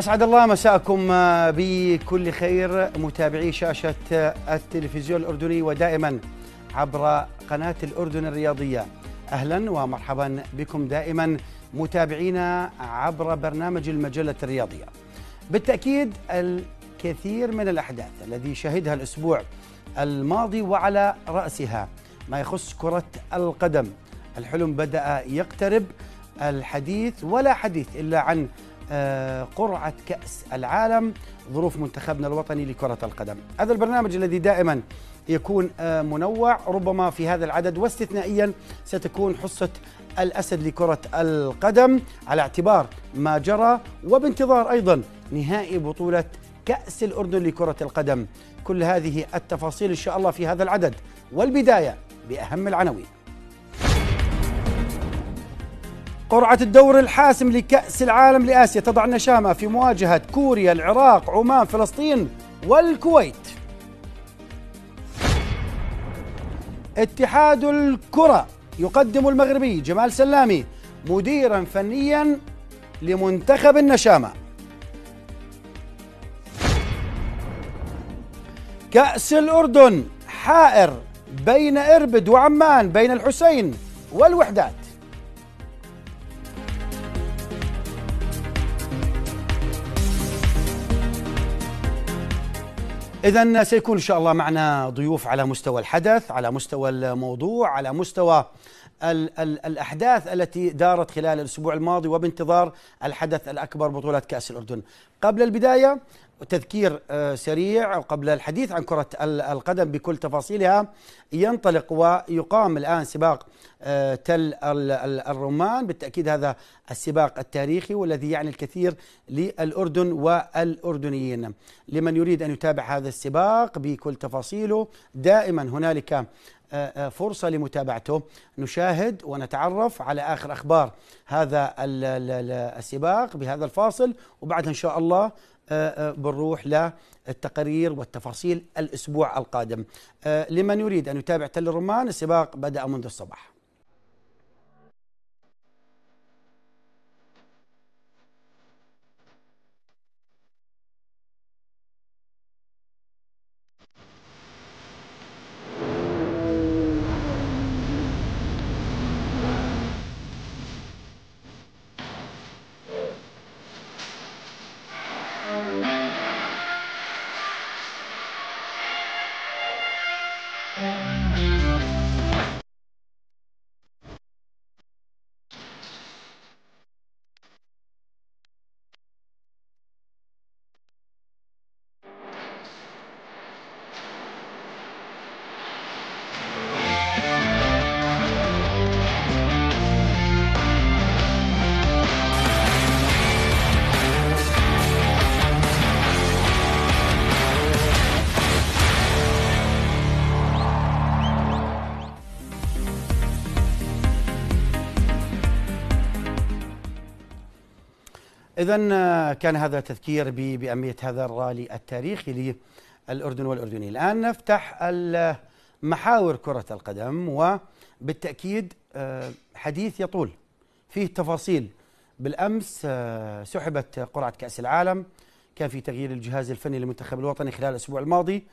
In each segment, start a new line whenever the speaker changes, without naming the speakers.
أسعد الله مساءكم آه، بكل خير متابعي شاشة آه، التلفزيون الأردني ودائما عبر قناة الأردن الرياضية أهلا ومرحبا بكم دائما متابعينا عبر برنامج المجلة الرياضية بالتأكيد الكثير من الأحداث الذي شهدها الأسبوع الماضي وعلى رأسها ما يخص كرة القدم الحلم بدأ يقترب الحديث ولا حديث إلا عن آه، قرعة كأس العالم ظروف منتخبنا الوطني لكرة القدم هذا البرنامج الذي دائما يكون آه، منوع ربما في هذا العدد واستثنائيا ستكون حصة الأسد لكرة القدم على اعتبار ما جرى وبانتظار أيضا نهائي بطولة كأس الأردن لكرة القدم كل هذه التفاصيل إن شاء الله في هذا العدد والبداية بأهم العناوين قرعة الدور الحاسم لكأس العالم لآسيا تضع النشامة في مواجهة كوريا العراق عمان فلسطين والكويت اتحاد الكرة يقدم المغربي جمال سلامي مديرا فنيا لمنتخب النشامة كأس الأردن حائر بين إربد وعمان بين الحسين والوحدات إذا سيكون إن شاء الله معنا ضيوف على مستوى الحدث، على مستوى الموضوع، على مستوى الـ الـ الأحداث التي دارت خلال الأسبوع الماضي وبانتظار الحدث الأكبر بطولة كأس الأردن. قبل البداية تذكير آه، سريع قبل الحديث عن كرة القدم بكل تفاصيلها ينطلق ويقام الآن سباق آه، تل الرمان بالتأكيد هذا السباق التاريخي والذي يعني الكثير للأردن والأردنيين لمن يريد أن يتابع هذا السباق بكل تفاصيله دائما هنالك آه، آه، فرصة لمتابعته نشاهد ونتعرف على آخر أخبار هذا السباق بهذا الفاصل وبعدها إن شاء الله بنروح للتقارير والتفاصيل الأسبوع القادم لمن يريد أن يتابع تل الرمان السباق بدأ منذ الصباح إذا آه، كان هذا تذكير بأهمية هذا الرالي التاريخي للأردن والأردني الآن نفتح محاور كرة القدم وبالتأكيد آه، حديث يطول فيه تفاصيل بالأمس آه، سحبت قرعة كأس العالم كان في تغيير الجهاز الفني للمنتخب الوطني خلال الأسبوع الماضي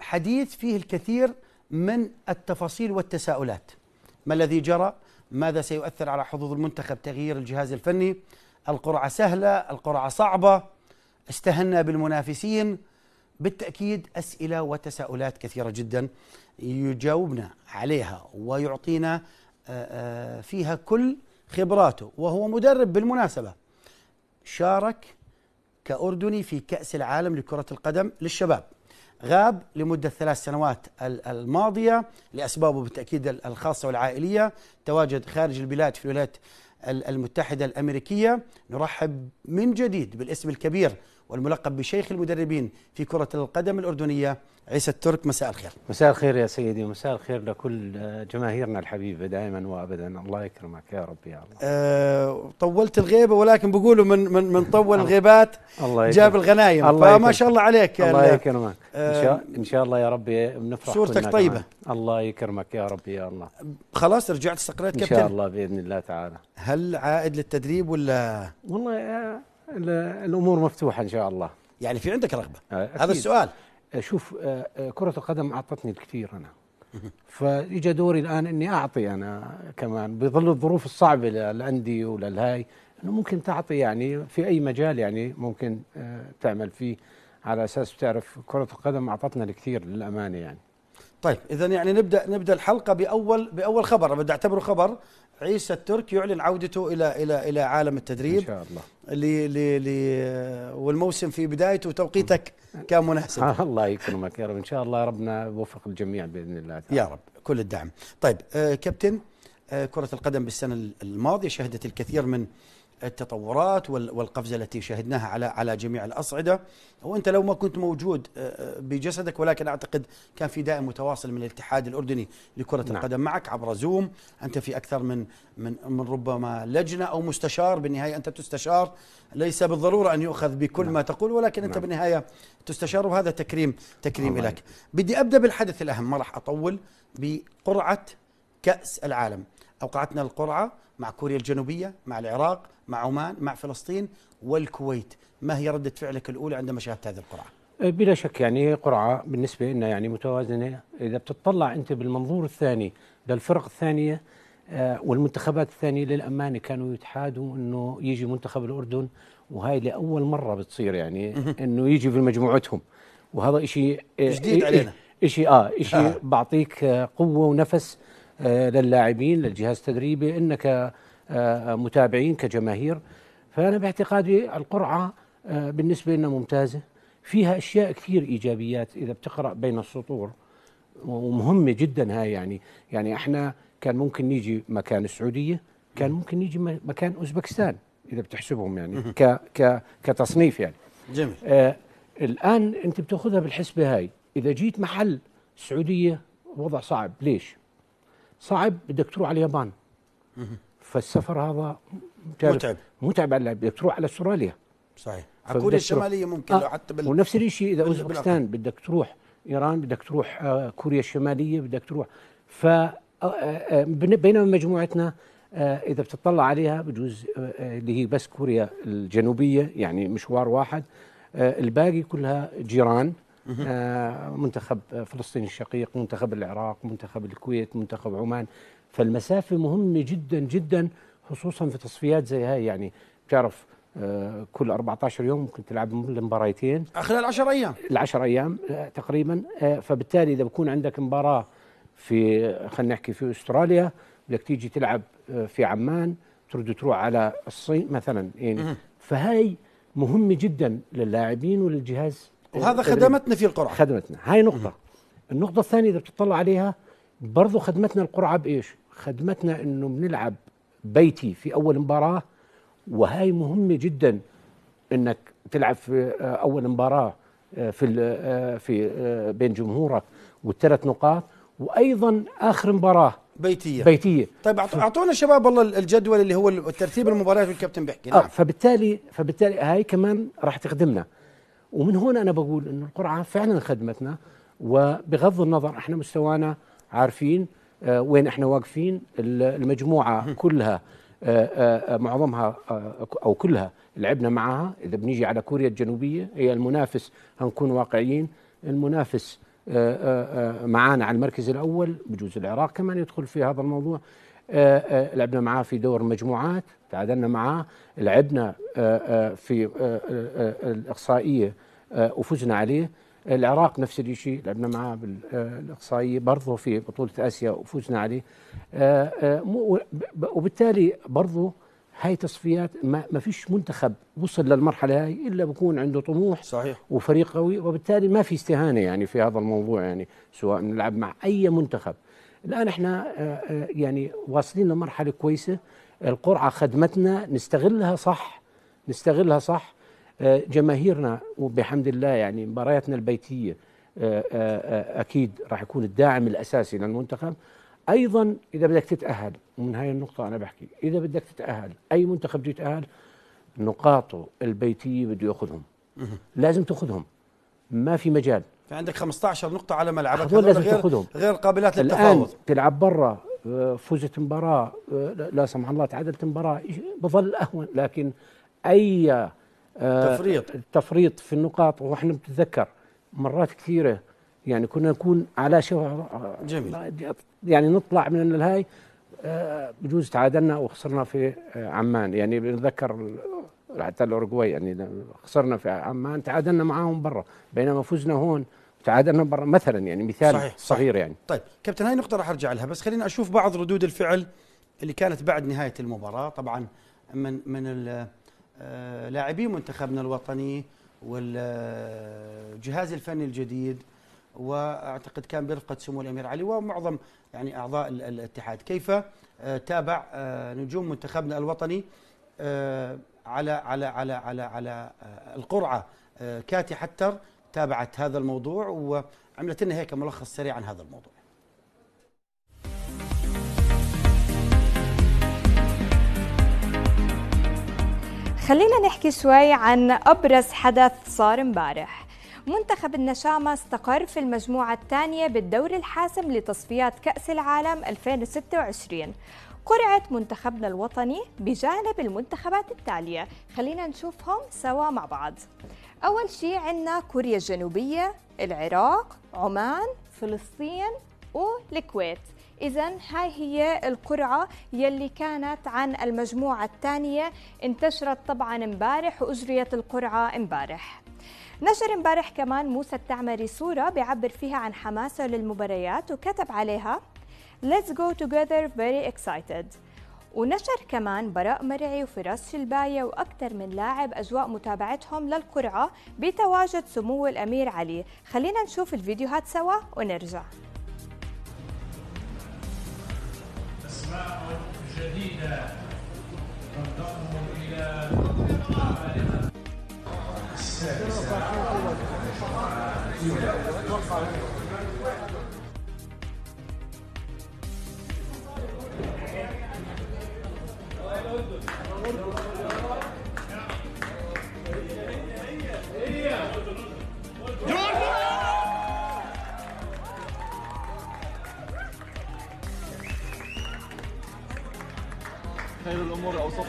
حديث فيه الكثير من التفاصيل والتساؤلات ما الذي جرى ماذا سيؤثر على حظوظ المنتخب تغيير الجهاز الفني القرعة سهلة القرعة صعبة استهنا بالمنافسين بالتأكيد أسئلة وتساؤلات كثيرة جدا يجاوبنا عليها ويعطينا آه، آه، فيها كل خبراته وهو مدرب بالمناسبة شارك كأردني في كأس العالم لكرة القدم للشباب غاب لمدة ثلاث سنوات الماضية لأسبابه بالتأكيد الخاصة والعائلية تواجد خارج البلاد في الولايات المتحدة الأمريكية نرحب من جديد بالاسم الكبير والملقب بشيخ المدربين في كرة القدم الأردنية عيسى الترك مساء الخير مساء الخير يا سيدي ومساء الخير لكل جماهيرنا الحبيبة دائما
وأبدا الله يكرمك يا رب يا الله
أه طولت الغيبة ولكن بقولوا من من من طول الغيبات الله جاب الغنايم الله ما شاء الله عليك الله يكرمك
إن آه، شاء, إن شاء الله يا ربي بنفرح صورتك طيبة كمان. الله يكرمك يا ربي يا الله خلاص رجعت استقريت كابتن إن شاء الله بإذن الله تعالى
هل عائد للتدريب ولا والله آه،
الامور مفتوحه ان شاء الله يعني في عندك رغبه آه، أكيد. هذا السؤال آه، شوف آه، كره القدم اعطتني الكثير انا فاجى دوري الان اني اعطي انا كمان بظل الظروف الصعبه للانديه وللهاي انه ممكن تعطي يعني في اي مجال يعني ممكن تعمل فيه على اساس بتعرف كره القدم اعطتنا الكثير
للامانه يعني طيب اذا يعني نبدا نبدا الحلقه باول باول خبر بدي اعتبره خبر عيسى الترك يعلن عودته الى الى الى عالم التدريب ان شاء الله لي لي لي والموسم في بدايته وتوقيتك كان مناسب الله يكرمك يا رب ان شاء الله ربنا يوفق الجميع باذن الله تعالى. يا رب كل الدعم طيب آه كابتن آه كره القدم بالسنه الماضيه شهدت الكثير من التطورات والقفزه التي شهدناها على على جميع الاصعده وانت لو ما كنت موجود آه، آه، بجسدك ولكن اعتقد كان في دائم متواصل من الاتحاد الاردني لكره نعم. القدم معك عبر زوم انت في اكثر من من من ربما لجنه او مستشار بالنهايه انت تستشار ليس بالضروره ان يؤخذ بكل نعم. ما تقول ولكن نعم. انت بالنهايه تستشار وهذا تكريم تكريم لك بدي ابدا بالحدث الاهم ما راح اطول بقرعه كاس العالم أوقعتنا القرعة مع كوريا الجنوبية مع العراق مع عمان مع فلسطين والكويت ما هي ردة فعلك الأولى عندما شاهدت هذه القرعة؟
أه، بلا شك يعني قرعة بالنسبة لنا يعني متوازنة إذا بتطلع أنت بالمنظور الثاني للفرق الثانية أه، والمنتخبات الثانية للأمانة كانوا يتحادوا أنه يجي منتخب الأردن وهاي لأول مرة بتصير يعني أنه يجي في مجموعتهم وهذا شيء أه، جديد علينا شيء آه شيء آه. بعطيك قوة ونفس آه، للاعبين للجهاز التدريبي انك كمتابعين آه، آه، كجماهير فأنا باعتقادي القرعة بالنسبة لنا ممتازة فيها أشياء كثير إيجابيات إذا بتقرأ بين السطور ومهمة جدا هاي يعني يعني احنا كان ممكن نيجي مكان السعودية كان ممكن نيجي مكان أوزبكستان إذا بتحسبهم يعني ك ك كتصنيف يعني جميل آه الآن أنت بتاخذها بالحسبة هاي إذا جيت محل السعودية وضع صعب ليش؟ صعب بدك تروح على اليابان فالسفر هذا متعب متعب على بدك تروح على استراليا صحيح على كوريا الشماليه ممكن آه لو حتى بال... ونفس الشيء اذا اوزبكستان بدك تروح ايران بدك تروح آه كوريا الشماليه بدك تروح ف آه، آه، آه، بينما مجموعتنا اذا بتطلع عليها بجوز اللي هي بس كوريا الجنوبيه يعني مشوار واحد الباقي كلها جيران آه، منتخب فلسطين الشقيق منتخب العراق منتخب الكويت منتخب عمان فالمسافة مهمة جدا جدا خصوصا في تصفيات زي هاي يعني بتعرف آه، كل 14 يوم ممكن تلعب مباريتين
خلال 10 ايام
العشر ايام آه، تقريبا فبالتالي اذا بكون عندك مباراه في خلينا نحكي في استراليا بدك تيجي تلعب في عمان ترد تروح على الصين مثلا يعني فهي مهمه جدا للاعبين وللجهاز وهذا خدمتنا في القرعه خدمتنا هاي نقطه النقطه الثانيه اذا بتطلع عليها برضه خدمتنا القرعه بايش خدمتنا انه بنلعب بيتي في اول مباراه وهاي مهمه جدا انك تلعب في آه، اول مباراه آه، في آه، في بين جمهورك والثلاث نقاط وايضا اخر مباراه بيتيه بيتيه
طيب اعطونا شباب والله الجدول اللي هو ترتيب المباريات والكابتن بيحكي نعم. آه فبالتالي فبالتالي هاي
كمان راح تخدمنا ومن هنا أنا بقول أن القرعة فعلا خدمتنا وبغض النظر احنا مستوانا عارفين اه وين احنا واقفين المجموعة كلها آه، آه، آه، معظمها أو كلها لعبنا معها إذا بنيجي على كوريا الجنوبية هي المنافس هنكون واقعيين المنافس معانا على المركز الأول بجوز العراق كمان يدخل في هذا الموضوع لعبنا معاه في دور المجموعات تعادلنا معاه لعبنا آه، آه، في آه، الإقصائية وفزنا عليه العراق نفس الشيء لعبنا معاه بالإقصائية برضه في بطولة آسيا وفزنا عليه وبالتالي برضه هاي تصفيات ما, ما فيش منتخب وصل للمرحلة هاي إلا بكون عنده طموح صحيح وفريق قوي وبالتالي ما في استهانة يعني في هذا الموضوع يعني سواء نلعب مع أي منتخب الآن احنا يعني واصلين لمرحلة كويسة القرعة خدمتنا نستغلها صح نستغلها صح آه، جماهيرنا وبحمد الله يعني مبارياتنا البيتية آه، آه، أكيد راح يكون الداعم الأساسي للمنتخب أيضا إذا بدك تتأهل ومن هاي النقطة أنا بحكي إذا بدك تتأهل أي منتخب بده يتأهل نقاطه البيتية بده يأخذهم لازم تأخذهم ما في مجال
في عندك 15 نقطة على ملعبك هذول لازم غير تاخذهم غير قابلات للتفاوض الآن
تلعب برا آه، فزت مباراه آه، لا سمح الله تعادلت مباراه بظل اهون لكن اي آه، تفريط تفريط في النقاط واحنا بنتذكر مرات كثيره يعني كنا نكون على شو جميل يعني نطلع من الهاي بجوز تعادلنا وخسرنا في عمان يعني بنتذكر حتى الاورجواي يعني خسرنا في عمان تعادلنا معاهم برا بينما فزنا هون تعاد انه برا مثلا يعني مثال صحيح صغير صحيح يعني
طيب كابتن هاي نقطه راح ارجع لها بس خليني اشوف بعض ردود الفعل اللي كانت بعد نهايه المباراه طبعا من من آه، لاعبي منتخبنا الوطني والجهاز الفني الجديد واعتقد كان برفقه سمو الامير علي ومعظم يعني اعضاء الاتحاد كيف آه، تابع آه، نجوم منتخبنا الوطني على على على على على القرعه كاتي حتر تابعت هذا الموضوع وعملت لنا هيك ملخص سريع عن هذا الموضوع
خلينا نحكي شوي عن أبرز حدث صار امبارح منتخب النشامة استقر في المجموعة الثانية بالدور الحاسم لتصفيات كأس العالم 2026 قرعة منتخبنا الوطني بجانب المنتخبات التالية خلينا نشوفهم سوا مع بعض أول شيء عندنا كوريا الجنوبية العراق عمان فلسطين والكويت إذا هاي هي القرعة يلي كانت عن المجموعة الثانية انتشرت طبعا امبارح وأجريت القرعة امبارح نشر امبارح كمان موسى التعمري صورة بيعبر فيها عن حماسه للمباريات وكتب عليها Let's go together very excited ونشر كمان براء مرعي وفراس شلباية وأكثر من لاعب أجواء متابعتهم للقرعة بتواجد سمو الأمير علي خلينا نشوف الفيديوهات سوا ونرجع
أسماء
جديدة تنضم إلى
Taylor
Lamore also.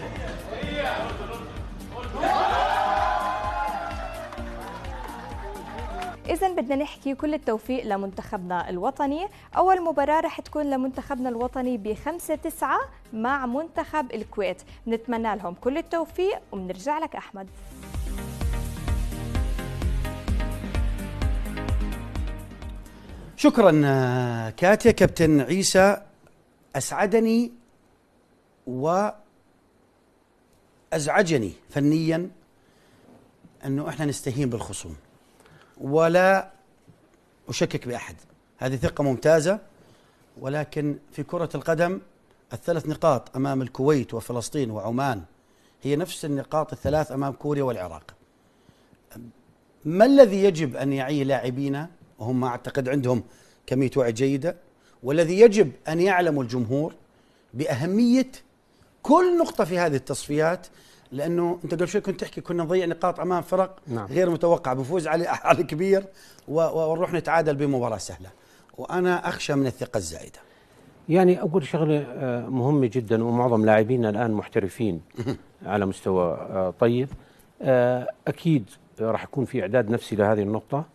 إذا بدنا نحكي كل التوفيق لمنتخبنا الوطني، أول مباراة رح تكون لمنتخبنا الوطني ب 5 9 مع منتخب الكويت، بنتمنى لهم كل التوفيق وبنرجع لك أحمد.
شكرا آه، كاتيا كابتن عيسى أسعدني وأزعجني فنيا أنه إحنا نستهين بالخصوم ولا أشكك بأحد هذه ثقة ممتازة ولكن في كرة القدم الثلاث نقاط أمام الكويت وفلسطين وعمان هي نفس النقاط الثلاث أمام كوريا والعراق ما الذي يجب أن يعيه لاعبينا وهم أعتقد عندهم كمية وعي جيدة والذي يجب أن يعلم الجمهور بأهمية كل نقطة في هذه التصفيات لانه انت قبل شوي كنت تحكي كنا نضيع نقاط امام فرق نعم. غير متوقع بفوز على على كبير ونروح نتعادل بمباراه سهله وانا اخشى من الثقه الزائده
يعني اقول شغله آه، مهمه جدا ومعظم لاعبينا الان محترفين على مستوى آه، طيب آه، اكيد راح يكون في اعداد نفسي لهذه النقطه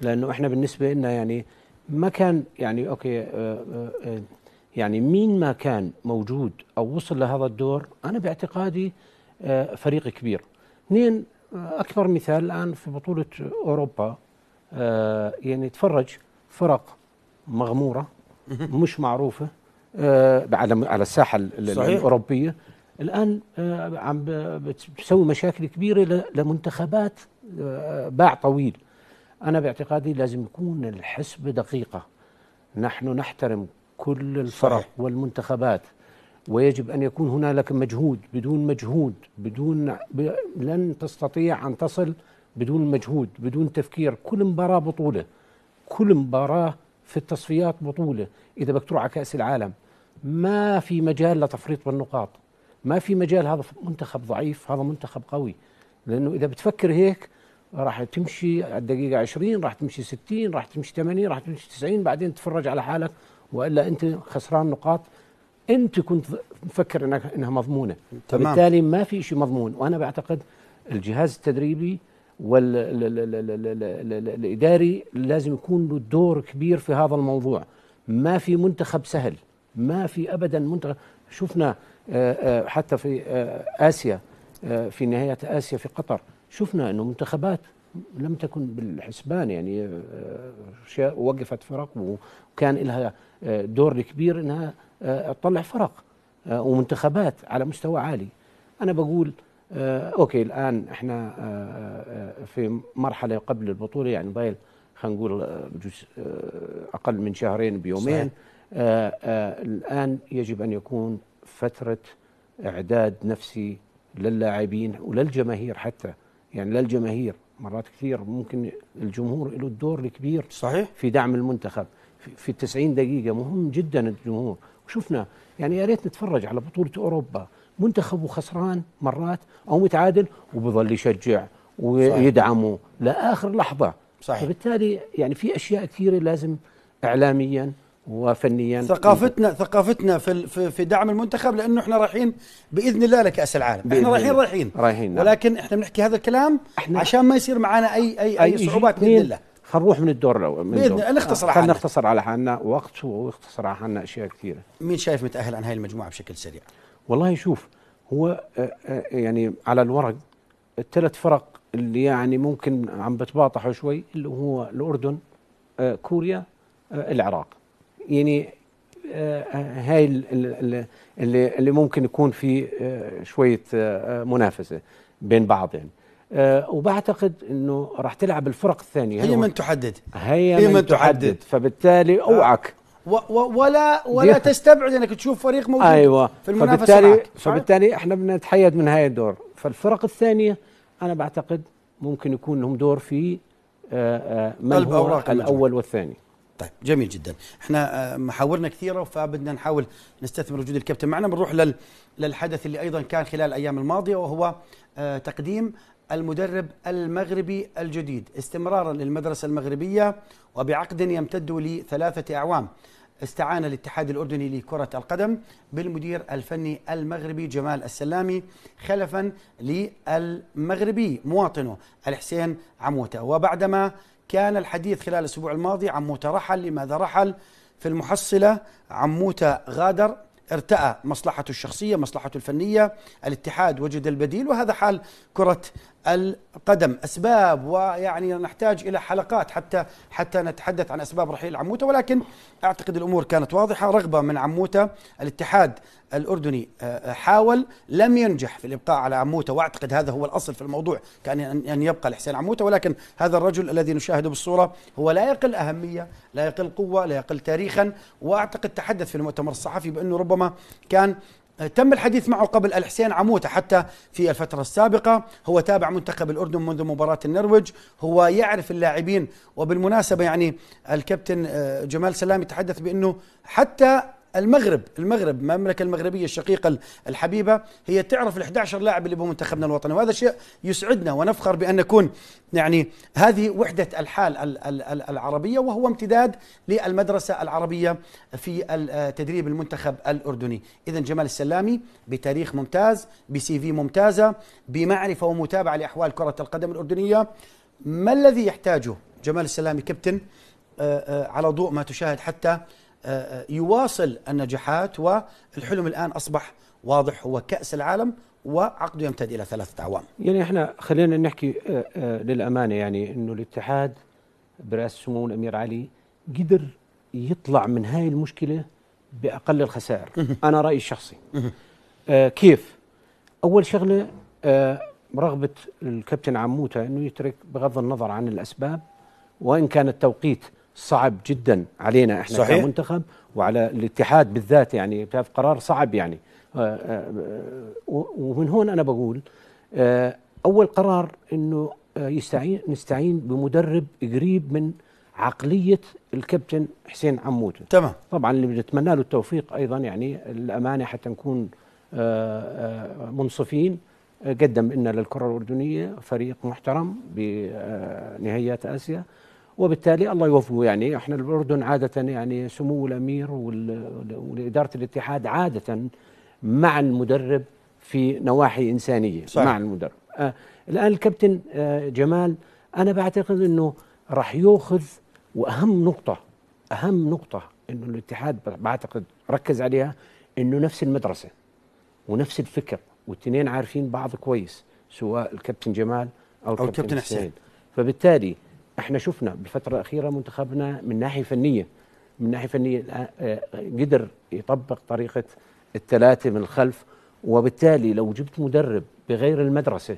لانه احنا بالنسبه لنا يعني ما كان يعني اوكي يعني مين ما كان موجود او وصل لهذا الدور انا باعتقادي آه، فريق كبير اثنين آه، اكبر مثال الان في بطوله اوروبا آه، يعني تفرج فرق مغموره مش معروفه على على الساحه الاوروبيه الان عم بتسوي مشاكل كبيره لمنتخبات باع طويل انا باعتقادي لازم يكون الحسبه دقيقه نحن نحترم كل الفرق والمنتخبات ويجب أن يكون هنالك مجهود بدون مجهود بدون لن تستطيع أن تصل بدون مجهود بدون تفكير كل مباراة بطولة كل مباراة في التصفيات بطولة إذا بدك تروح على كأس العالم ما في مجال لتفريط بالنقاط ما في مجال هذا منتخب ضعيف هذا منتخب قوي لأنه إذا بتفكر هيك راح تمشي على الدقيقة 20 راح تمشي 60 راح تمشي 80 راح تمشي 90 بعدين تتفرج على حالك وإلا أنت خسران نقاط انت كنت مفكر انها انها مضمونه تمام. بالتالي ما في شيء مضمون وانا بعتقد الجهاز التدريبي والاداري لازم يكون له دور كبير في هذا الموضوع ما في منتخب سهل ما في ابدا منتخب شفنا آه، آه، حتى في آه، اسيا في نهايه اسيا في قطر شفنا انه منتخبات لم تكن بالحسبان يعني وقفت فرق وكان لها دور كبير انها آه، تطلع فرق آه، ومنتخبات على مستوى عالي انا بقول آه، اوكي الان احنا في مرحله قبل البطوله يعني ضايل خلينا نقول بجوز اقل من شهرين بيومين الان يجب ان يكون فتره اعداد نفسي للاعبين وللجماهير حتى يعني للجماهير مرات كثير ممكن الجمهور له الدور الكبير صحيح في دعم المنتخب في 90 دقيقه مهم جدا الجمهور وشفنا يعني يا ريت نتفرج على بطولة أوروبا منتخبه خسران مرات أو متعادل وبظل يشجع ويدعمه لآخر لحظة صحيح فبالتالي يعني في أشياء كثيرة لازم إعلاميا وفنيا ثقافتنا
ممكن. ثقافتنا في في دعم المنتخب لانه احنا رايحين باذن الله لكاس العالم احنا رايحين رايحين
رايحين نعم. ولكن
احنا بنحكي هذا الكلام احنا عشان ما يصير معنا اي اي اي, أي صعوبات باذن الله
فنروح من الدور الاول باذن الله نختصر على حالنا نختصر على حالنا وقت ويختصر على حالنا اشياء كثيره مين شايف متاهل عن هاي المجموعه بشكل سريع؟ والله شوف هو آه، آه، يعني على الورق الثلاث فرق اللي يعني ممكن عم بتباطحوا شوي اللي هو الاردن آه، كوريا العراق يعني هاي اللي, اللي ممكن يكون في شويه منافسه بين بعض يعني أه وبعتقد انه راح تلعب الفرق الثانيه هي من تحدد هي, هي من, من تحدد, تحدد. فبالتالي آه، اوعك و
و ولا ولا تستبعد انك تشوف فريق موجود ايوه في المنافسه فبالتالي معك. آه. فبالتالي
احنا بنتحيد من هاي الدور فالفرق الثانيه انا بعتقد
ممكن يكون لهم دور في آه، من هو الاول والثاني طيب جميل جدا احنا محاورنا كثيره فبدنا نحاول نستثمر وجود الكابتن معنا بنروح للحدث اللي ايضا كان خلال الايام الماضيه وهو تقديم المدرب المغربي الجديد استمرارا للمدرسة المغربية وبعقد يمتد لثلاثة أعوام استعان الاتحاد الأردني لكرة القدم بالمدير الفني المغربي جمال السلامي خلفا للمغربي مواطنه الحسين عموتة وبعدما كان الحديث خلال الأسبوع الماضي عموتة رحل لماذا رحل في المحصلة عموتة غادر ارتأى مصلحته الشخصية مصلحته الفنية الاتحاد وجد البديل وهذا حال كرة القدم اسباب ويعني نحتاج الى حلقات حتى حتى نتحدث عن اسباب رحيل عموته ولكن اعتقد الامور كانت واضحه رغبه من عموته الاتحاد الاردني آه، آه، حاول لم ينجح في الابقاء على عموته واعتقد هذا هو الاصل في الموضوع كان ان يبقى لحسين عموته ولكن هذا الرجل الذي نشاهده بالصوره هو لا يقل اهميه لا يقل قوه لا يقل تاريخا واعتقد تحدث في المؤتمر الصحفي بانه ربما كان آه، تم الحديث معه قبل الحسين عموته حتى في الفترة السابقة هو تابع منتخب الأردن منذ مباراة النرويج هو يعرف اللاعبين وبالمناسبة يعني الكابتن آه، جمال سلام يتحدث بأنه حتى المغرب المغرب المملكة المغربية الشقيقة الحبيبة هي تعرف ال11 لاعب اللي بمنتخبنا الوطني وهذا شيء يسعدنا ونفخر بأن نكون يعني هذه وحدة الحال العربية وهو امتداد للمدرسة العربية في آه، تدريب المنتخب الأردني إذا جمال السلامي بتاريخ ممتاز بسي في ممتازة بمعرفة ومتابعة لأحوال كرة القدم الأردنية ما الذي يحتاجه جمال السلامي كابتن آه، آه، على ضوء ما تشاهد حتى آه، آه، يواصل النجاحات والحلم الآن أصبح واضح هو كأس العالم وعقده يمتد إلى ثلاثة أعوام
يعني احنا خلينا نحكي آه، للأمانة يعني أنه الاتحاد برئاسة سمو الأمير علي قدر يطلع من هاي المشكلة بأقل الخسائر أنا رأيي الشخصي آه كيف أول شغلة آه رغبة الكابتن عموتة أنه يترك بغض النظر عن الأسباب وإن كان التوقيت صعب جدا علينا احنا صحيح. كمنتخب وعلى الاتحاد بالذات يعني بتعرف قرار صعب يعني آه، آه، آه، ومن هون انا بقول اول قرار انه يستعين نستعين بمدرب قريب من عقليه الكابتن حسين عموته تمام طبعا اللي بنتمنى له التوفيق ايضا يعني الامانه حتى نكون منصفين قدم لنا للكره الاردنيه فريق محترم بنهائيات اسيا وبالتالي الله يوفقه يعني احنا الاردن عاده يعني سمو الامير واداره الاتحاد عاده مع المدرب في نواحي انسانيه صحيح. مع المدرب آه الان الكابتن آه جمال انا بعتقد انه راح ياخذ واهم نقطه اهم نقطه انه الاتحاد بعتقد ركز عليها انه نفس المدرسه ونفس الفكر والاثنين عارفين بعض كويس سواء الكابتن جمال او, أو الكابتن حسين فبالتالي احنا شفنا بالفتره الاخيره منتخبنا من ناحيه فنيه من ناحيه فنيه آه، آه، قدر يطبق طريقه الثلاثه من الخلف وبالتالي لو جبت مدرب بغير المدرسه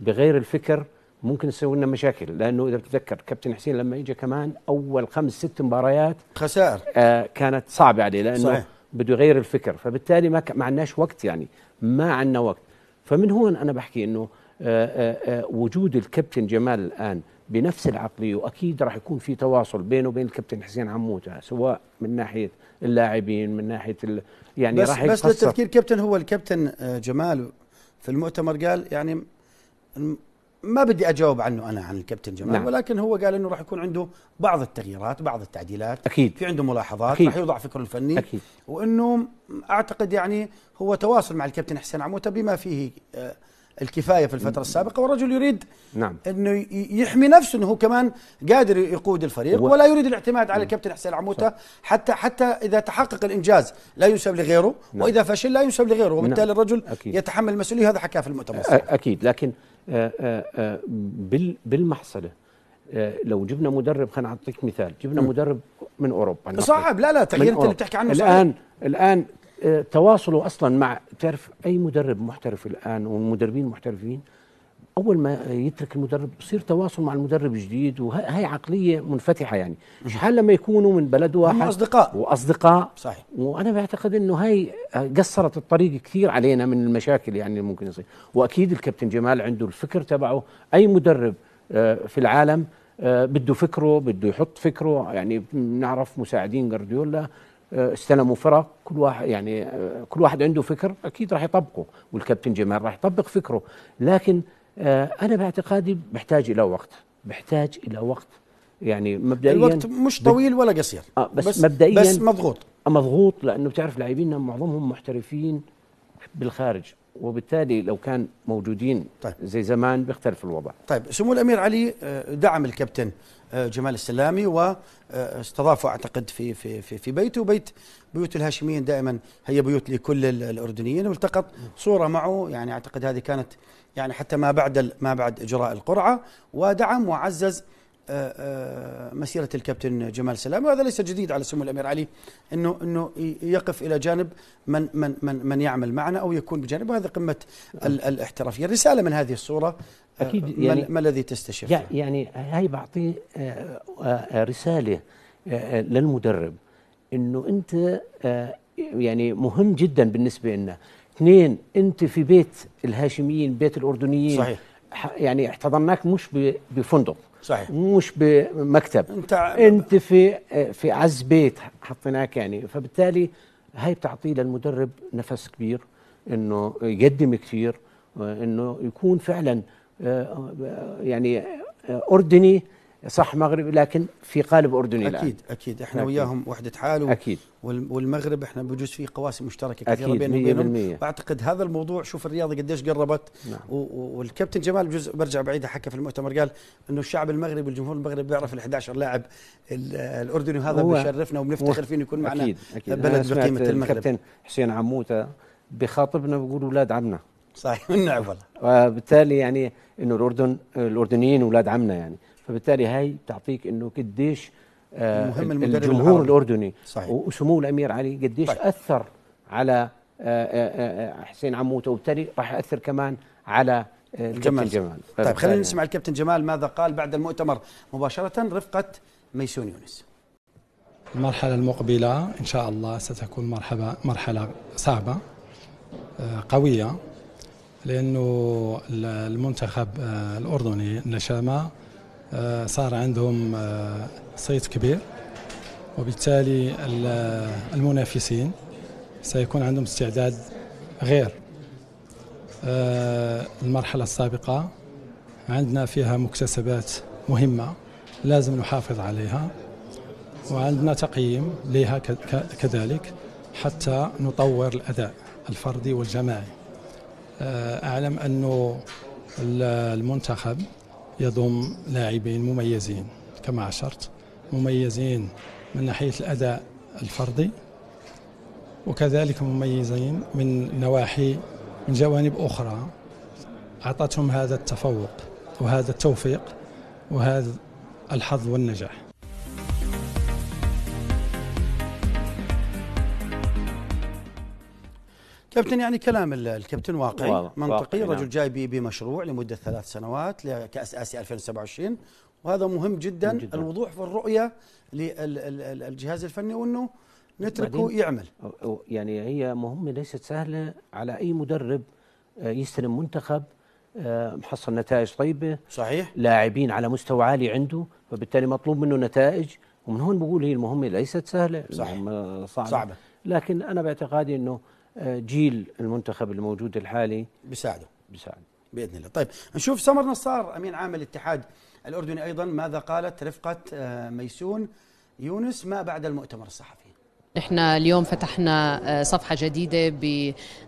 بغير الفكر ممكن تسوي لنا مشاكل لانه اذا بتتذكر كابتن حسين لما اجى كمان اول خمس ست مباريات خسائر آه كانت صعبه عليه لانه صحيح. بده يغير الفكر فبالتالي ما ما عندناش وقت يعني ما عندنا وقت فمن هون انا بحكي انه آآ آه، آآ وجود الكابتن جمال الان بنفس العقليه واكيد راح يكون في تواصل بينه وبين الكابتن حسين عموته سواء من ناحيه اللاعبين من ناحيه ال... يعني بس راح بس للتذكير
كابتن هو الكابتن آه، جمال في المؤتمر قال يعني ما بدي اجاوب عنه انا عن الكابتن جمال نعم. ولكن هو قال انه راح يكون عنده بعض التغييرات بعض التعديلات اكيد في عنده ملاحظات راح يوضع فكره الفني أكيد. وانه اعتقد يعني هو تواصل مع الكابتن حسين عموته بما فيه آه الكفايه في الفتره السابقه والرجل يريد نعم انه يحمي نفسه انه هو كمان قادر يقود الفريق ولا يريد الاعتماد على الكابتن حسين عموته حتى حتى اذا تحقق الانجاز لا ينسب لغيره نعم. واذا فشل لا ينسب لغيره وبالتالي نعم. الرجل أكيد. يتحمل المسؤوليه هذا حكاه في المؤتمر
اكيد لكن آآ آه، آآ آه، آه، بالمحصله لو جبنا مدرب خلينا اعطيك مثال جبنا م. مدرب من اوروبا صعب لا لا تغيير انت اللي بتحكي عنه الان الان تواصله اصلا مع تعرف اي مدرب محترف الان والمدربين المحترفين اول ما يترك المدرب بصير تواصل مع المدرب جديد وهي عقليه منفتحه يعني مش حال لما يكونوا من بلد واحد اصدقاء واصدقاء صحيح وانا بعتقد انه هاي قصرت الطريق كثير علينا من المشاكل يعني اللي ممكن يصير واكيد الكابتن جمال عنده الفكر تبعه اي مدرب آه، في العالم آه، بده فكره بده يحط فكره يعني بنعرف مساعدين جارديولا آه، استلموا فرق كل واحد يعني آه، كل واحد عنده فكر اكيد راح يطبقه والكابتن جمال راح يطبق فكره لكن آه، انا باعتقادي بحتاج الى وقت بحتاج الى وقت يعني مبدئيا الوقت مش طويل
ولا قصير آه بس, بس مبدئيا بس مضغوط
مضغوط لانه بتعرف لاعبينا معظمهم محترفين
بالخارج وبالتالي لو كان موجودين طيب. زي زمان بيختلف الوضع طيب سمو الامير علي دعم الكابتن آه، جمال السلامي واستضافوا اعتقد في في في, في بيته وبيت بيوت الهاشميين دائما هي بيوت لكل الاردنيين والتقط صوره معه يعني اعتقد هذه كانت يعني حتى ما بعد ما بعد اجراء القرعه ودعم وعزز آه، آه، مسيرة الكابتن جمال سلامي وهذا ليس جديد على سمو الأمير علي أنه أنه يقف إلى جانب من من من من يعمل معنا أو يكون بجانبه هذا قمة الاحترافية الرسالة من هذه الصورة اكيد يعني ما الذي تستشف يعني هاي بعطي آه، آه، آه، رساله
للمدرب انه انت يعني مهم جدا بالنسبه لنا اثنين انت في بيت الهاشميين بيت الاردنيين صحيح يعني احتضناك مش بفندق صحيح مش بمكتب انت انت في في عز بيت حطيناك يعني فبالتالي هاي بتعطيه للمدرب نفس كبير انه يقدم كثير انه يكون فعلا آه، يعني آه، اردني صح مغربي لكن في قالب اردني اكيد الآن. اكيد احنا أكيد. وياهم
وحده حال أكيد والمغرب احنا بجوز في قواسم مشتركه كثيره بيننا وبينهم واعتقد هذا الموضوع شوف الرياضه قديش قربت نعم. والكابتن جمال بجوز برجع بعيد حكى في المؤتمر قال انه الشعب المغربي والجمهور المغربي بيعرف ال 11 لاعب الاردني وهذا بيشرفنا وبنفتخر فيه يكون معنا أكيد. أكيد. بلد بقيمه المغرب الكابتن
حسين عموته بخاطبنا بيقول اولاد عمنا
صحيح نعم
والله وبالتالي يعني انه الاردن الاردنيين اولاد عمنا يعني فبالتالي هاي بتعطيك انه قديش آه مهم الجمهور العربي. الاردني صحيح. وسمو الامير علي قديش طيب. اثر على آه، آه، آه،
حسين عموته وبالتالي راح ياثر كمان على
الكابتن جمال طيب خلينا
نسمع الكابتن جمال ماذا قال بعد المؤتمر مباشره رفقه ميسون يونس
المرحله المقبله ان شاء الله ستكون مرحبا مرحله صعبه قويه لأنه المنتخب آه، الأردني النشامة آه، صار عندهم آه، صيت كبير وبالتالي المنافسين سيكون عندهم استعداد غير المرحلة السابقة عندنا فيها مكتسبات مهمة لازم نحافظ عليها وعندنا تقييم لها كذلك حتى نطور الأداء الفردي والجماعي آه، أعلم أنه المنتخب يضم لاعبين مميزين كما عشرت مميزين من ناحية الأداء الفردي وكذلك مميزين من نواحي من جوانب أخرى أعطتهم هذا التفوق وهذا التوفيق وهذا الحظ والنجاح
كابتن يعني كلام الكابتن واقعي واضح. منطقي واقعي نعم. رجل جاي بمشروع لمده ثلاث سنوات لكاس اسيا 2027 وهذا مهم جدا, جداً. الوضوح في الرؤيه للجهاز الفني وانه
نتركه يعمل
يعني هي مهمه ليست سهله على اي مدرب آه، يستلم منتخب آه، محصل نتائج طيبه صحيح لاعبين على مستوى عالي عنده فبالتالي مطلوب منه نتائج ومن هون بقول هي المهمه ليست سهله صحيح صعبه, صعبة. لكن انا باعتقادي انه جيل المنتخب الموجود الحالي بيساعده بيساعده
باذن الله
طيب نشوف سمر نصار امين عام الاتحاد الاردني ايضا ماذا قالت رفقه آه، ميسون يونس ما بعد المؤتمر الصحفي
نحن اليوم فتحنا آه، صفحة جديدة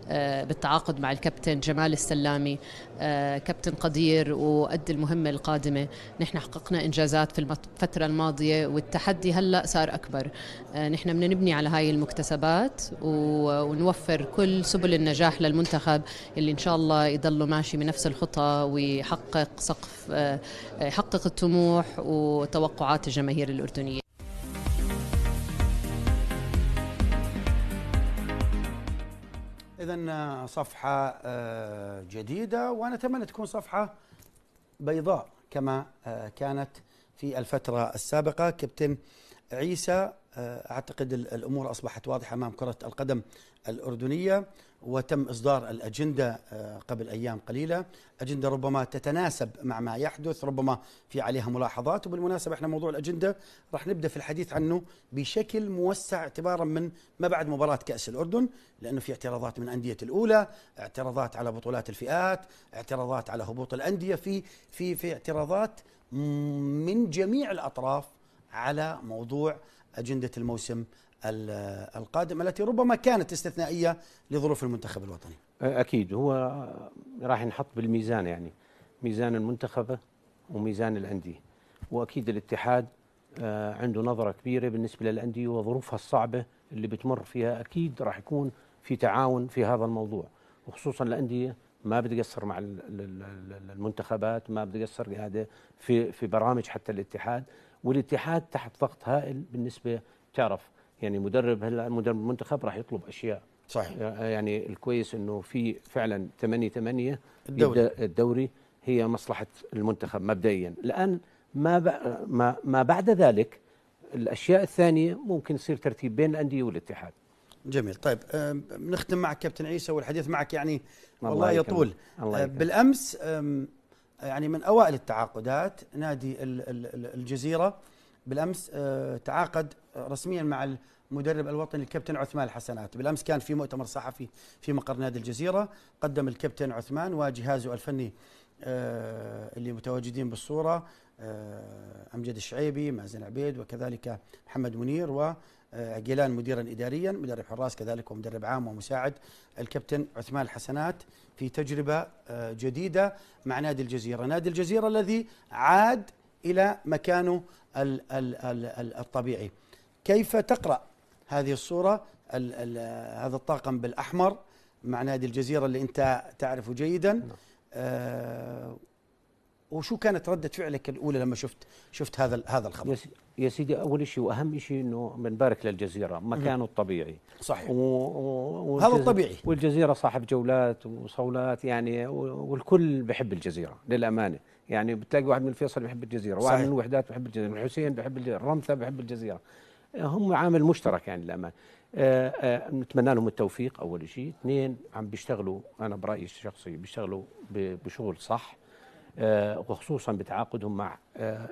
آه، بالتعاقد مع الكابتن جمال السلامي آه، كابتن قدير وقد المهمة القادمة نحن حققنا إنجازات في الفترة الماضية والتحدي هلأ صار أكبر نحن بدنا نبني على هاي المكتسبات ونوفر كل سبل النجاح للمنتخب اللي إن شاء الله يضله ماشي بنفس الخطى ويحقق سقف يحقق الطموح وتوقعات الجماهير الأردنية
صفحة آه، جديدة ونتمنى تكون صفحة بيضاء كما آه، كانت في الفترة السابقة كابتن عيسى آه، أعتقد الأمور أصبحت واضحة أمام كرة القدم الأردنية وتم إصدار الأجندة آه، قبل أيام قليلة أجندة ربما تتناسب مع ما يحدث ربما في عليها ملاحظات وبالمناسبة احنا موضوع الأجندة راح نبدأ في الحديث عنه بشكل موسع اعتبارا من ما بعد مباراة كأس الأردن لأنه في اعتراضات من أندية الأولى اعتراضات على بطولات الفئات اعتراضات على هبوط الأندية في في في اعتراضات من جميع الأطراف على موضوع أجندة الموسم القادمة التي ربما كانت استثنائية لظروف المنتخب الوطني
أكيد هو راح ينحط بالميزان يعني ميزان المنتخب وميزان الأندية وأكيد الاتحاد عنده نظرة كبيرة بالنسبة للأندية وظروفها الصعبة اللي بتمر فيها أكيد راح يكون في تعاون في هذا الموضوع وخصوصا الأندية ما بتقصر مع المنتخبات ما بتقصر بهذا في في برامج حتى الاتحاد والاتحاد تحت ضغط هائل بالنسبة تعرف يعني مدرب هلا مدرب المنتخب راح يطلب اشياء صحيح آه، يعني الكويس انه في فعلا 8 8 الدوري الدوري هي مصلحه المنتخب مبدئيا الان ما ما ما بعد ذلك الاشياء الثانيه ممكن
يصير ترتيب بين الانديه والاتحاد جميل طيب بنختم آه، معك كابتن عيسى والحديث معك يعني والله يطول الله آه، بالامس يعني من اوائل التعاقدات نادي الجزيره بالامس آه، تعاقد رسميا مع المدرب الوطني الكابتن عثمان الحسنات بالامس كان في مؤتمر صحفي في مقر نادي الجزيره قدم الكابتن عثمان وجهازه الفني آه، اللي متواجدين بالصوره آه، امجد الشعيبي مازن عبيد وكذلك محمد منير و مديرا اداريا مدرب حراس كذلك ومدرب عام ومساعد الكابتن عثمان الحسنات في تجربه جديده مع نادي الجزيره، نادي الجزيره الذي عاد الى مكانه الطبيعي كيف تقرأ هذه الصورة الـ الـ هذا الطاقم بالأحمر مع نادي الجزيرة اللي أنت تعرفه جيدا نعم. آه وشو كانت ردة فعلك الأولى لما شفت شفت هذا هذا الخبر؟ يا سيدي أول شيء وأهم شيء إنه بنبارك
للجزيرة مكانه الطبيعي صحيح و... و... هذا الطبيعي والجزيرة صاحب جولات وصولات يعني والكل بحب الجزيرة للأمانة يعني بتلاقي واحد من الفيصل بيحب الجزيره صحيح. واحد من الوحدات بيحب الجزيره من الحسين بيحب الجزيره الرمثة بيحب الجزيره هم عامل مشترك يعني للامانه آه، آه، نتمنى لهم التوفيق أول شيء اثنين عم بيشتغلوا أنا برأيي الشخصي بيشتغلوا بشغل صح آه، وخصوصا بتعاقدهم مع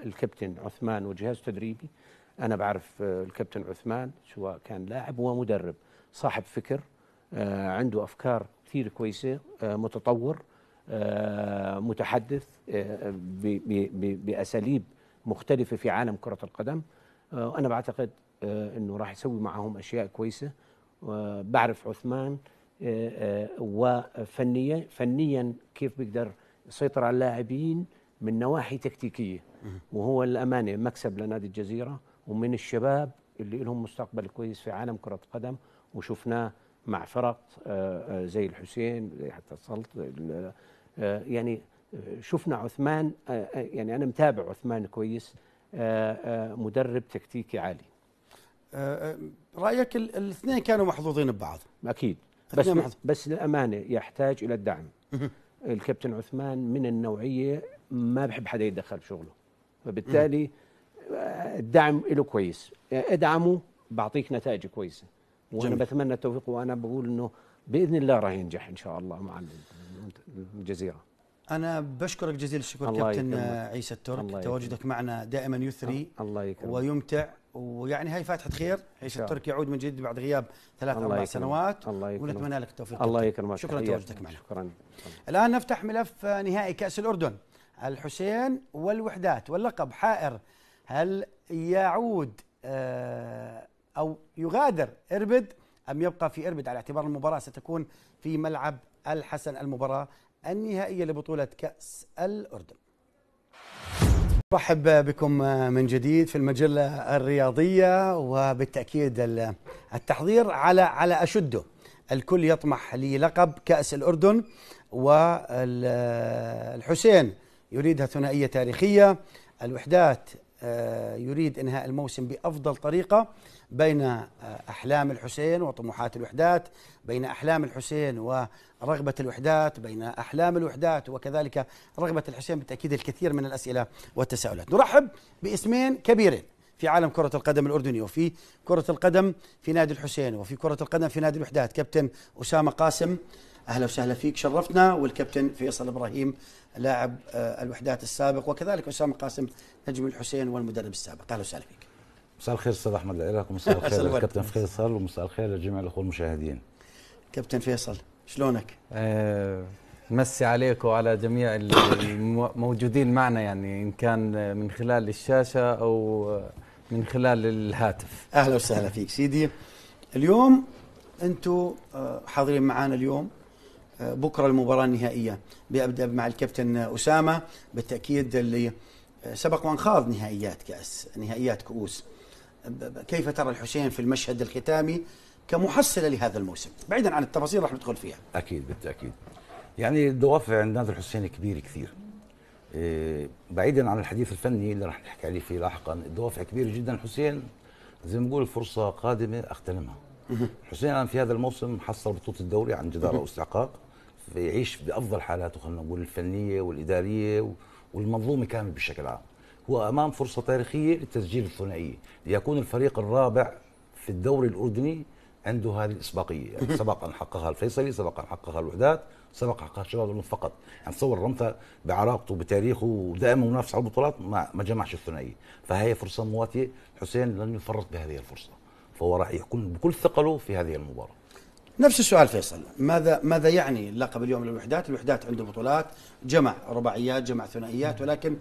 الكابتن عثمان وجهاز تدريبي أنا بعرف الكابتن عثمان سواء كان لاعب ومدرب صاحب فكر عنده أفكار كثير كويسة متطور آه، متحدث آه، باساليب مختلفه في عالم كره القدم آه، انا بعتقد انه راح يسوي معهم اشياء كويسه بعرف عثمان وفنيا فنيا كيف بيقدر يسيطر على اللاعبين من نواحي تكتيكيه وهو الامانه مكسب لنادي الجزيره ومن الشباب اللي لهم مستقبل كويس في عالم كره القدم وشفناه مع فرق زي الحسين زي حتى السلط آه، يعني آه، شفنا عثمان آه، يعني انا متابع عثمان كويس مدرب تكتيكي عالي رايك
الاثنين كانوا محظوظين ببعض
اكيد بس محظوظ. بس للامانه يحتاج الى الدعم الكابتن عثمان من النوعيه ما بحب حدا يتدخل بشغله فبالتالي الدعم له كويس ادعمه بعطيك نتائج كويسه وانا جميل. بتمنى التوفيق وانا بقول انه باذن الله راح ينجح ان شاء الله مع الجزيره
انا بشكرك جزيل الشكر كابتن عيسى الترك تواجدك معنا دائما يثري الله يكرمك ويمتع ويعني هاي فاتحه خير عيسى الترك يعود من جديد بعد غياب ثلاث اربع سنوات الله ونتمنى لك التوفيق الله يكرمك شكرا لتواجدك معنا شكرا الان نفتح ملف نهائي كاس الاردن الحسين والوحدات واللقب حائر هل يعود آه، او يغادر اربد ام يبقى في اربد على اعتبار المباراه ستكون في ملعب الحسن المباراة النهائية لبطولة كأس الأردن مرحب بكم من جديد في المجلة الرياضية وبالتأكيد التحضير على على أشده الكل يطمح للقب كأس الأردن والحسين يريدها ثنائية تاريخية الوحدات آه، يريد إنهاء الموسم بأفضل طريقة بين آه، أحلام الحسين وطموحات الوحدات بين أحلام الحسين ورغبة الوحدات بين أحلام الوحدات وكذلك رغبة الحسين بالتأكيد الكثير من الأسئلة والتساؤلات نرحب باسمين كبيرين في عالم كرة القدم الأردني وفي كرة القدم في نادي الحسين وفي كرة القدم في نادي الوحدات كابتن أسامة قاسم أهلا وسهلا فيك شرفتنا والكابتن فيصل إبراهيم لاعب آه، الوحدات السابق وكذلك أسامة قاسم نجم الحسين والمدرب السابق أهلا وسهلا فيك
مساء الخير استاذ احمد العراق ومساء الخير كابتن فيصل ومساء الخير لجميع الاخوه المشاهدين كابتن فيصل شلونك؟
أه مسي عليك وعلى جميع الموجودين معنا يعني ان كان من خلال الشاشه او من خلال الهاتف اهلا وسهلا فيك
سيدي اليوم انتم آه، حاضرين معنا اليوم آه، بكره المباراه النهائيه بابدا مع الكابتن اسامه بالتاكيد اللي آه، سبق وان خاض نهائيات كاس نهائيات كؤوس كيف ترى الحسين في المشهد الختامي كمحصلة لهذا الموسم بعيدا عن التفاصيل راح ندخل فيها
أكيد بالتأكيد يعني الدوافع عند نادي الحسين كبير كثير إيه، بعيدا عن الحديث الفني اللي راح نحكي عليه فيه لاحقا الدوافع كبيرة جدا الحسين زي ما نقول فرصة قادمة أغتنمها الحسين الآن في هذا الموسم حصل بطولة الدوري عن جدارة واستحقاق يعيش بأفضل حالاته خلينا نقول الفنية والإدارية والمنظومة كامل بشكل عام هو امام فرصه تاريخيه للتسجيل الثنائي ليكون الفريق الرابع في الدوري الاردني عنده هذه الاسباقيه يعني سبق ان حققها الفيصلي سبق ان حققها الوحدات سبق حققها الشباب فقط يعني تصور رمثا بعراقته بتاريخه ودائما منافس على البطولات ما, ما جمعش الثنائيه فهي فرصه مواتيه حسين لن يفرط بهذه الفرصه فهو راح يكون بكل ثقله في هذه المباراه نفس السؤال فيصل ماذا ماذا يعني اللقب
اليوم للوحدات الوحدات عنده بطولات جمع رباعيات جمع ثنائيات ولكن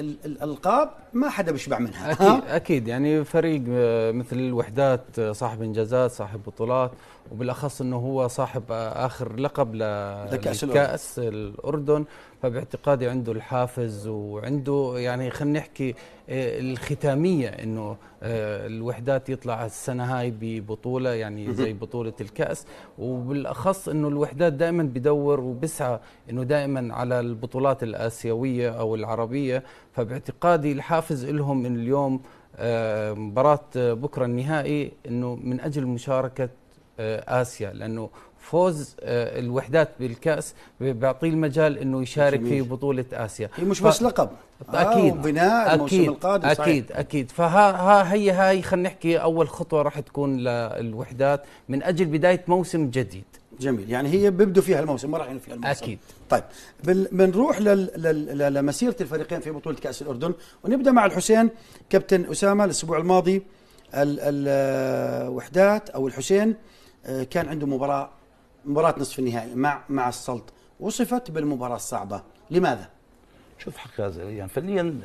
الالقاب ما حدا بيشبع منها
اكيد اكيد يعني فريق آه، مثل الوحدات آه، صاحب انجازات صاحب بطولات وبالاخص انه هو صاحب اخر لقب لكاس الكاس الاردن فباعتقادي عنده الحافز وعنده يعني خلينا نحكي آه، الختاميه انه آه، الوحدات يطلع السنه هاي ببطوله يعني زي بطوله الكاس وبالاخص انه الوحدات دائما بدور وبسعى انه دائما على البطولات الاسيويه او العربيه فباعتقادي الحافز لهم اليوم آه، مباراة بكرة النهائي انه من اجل مشاركة آه، اسيا لانه فوز آه، الوحدات بالكاس بيعطيه المجال انه يشارك في بطوله اسيا هي مش بس لقب آه، اكيد آه وبناء الموسم القادم اكيد صحيح. اكيد فها ها هي هاي خلينا نحكي اول خطوه راح
تكون للوحدات من اجل بدايه موسم جديد جميل يعني هي بيبدوا فيها الموسم ما راح ينفي الموسم اكيد طيب بنروح لل... لل... لمسيره الفريقين في بطوله كاس الاردن ونبدا مع الحسين كابتن اسامه الاسبوع الماضي الوحدات او الحسين آه، كان عنده مباراه مباراه نصف النهائي مع مع
السلط وصفت بالمباراه الصعبه لماذا شوف حقيقه يعني فنيا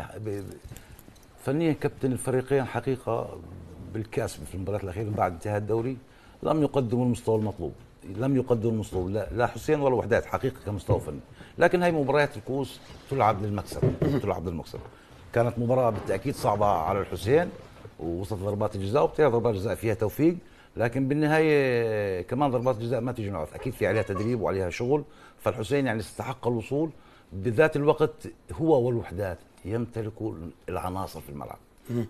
فنيا كابتن الفريقين حقيقه بالكاس في المباراه الاخيره بعد انتهاء الدوري لم يقدموا المستوى المطلوب لم يقدموا المستوى لا, لا حسين ولا وحدات حقيقه كمستوى فني لكن هي مباريات الكؤوس تلعب للمكسب تلعب للمكسب كانت مباراه بالتاكيد صعبه على الحسين ووصلت ضربات الجزاء وبتلعب ضربات الجزاء فيها توفيق لكن بالنهايه كمان ضربات جزاء ما تيجي من اكيد في عليها تدريب وعليها شغل فالحسين يعني استحق الوصول بذات الوقت هو والوحدات يمتلكوا العناصر في الملعب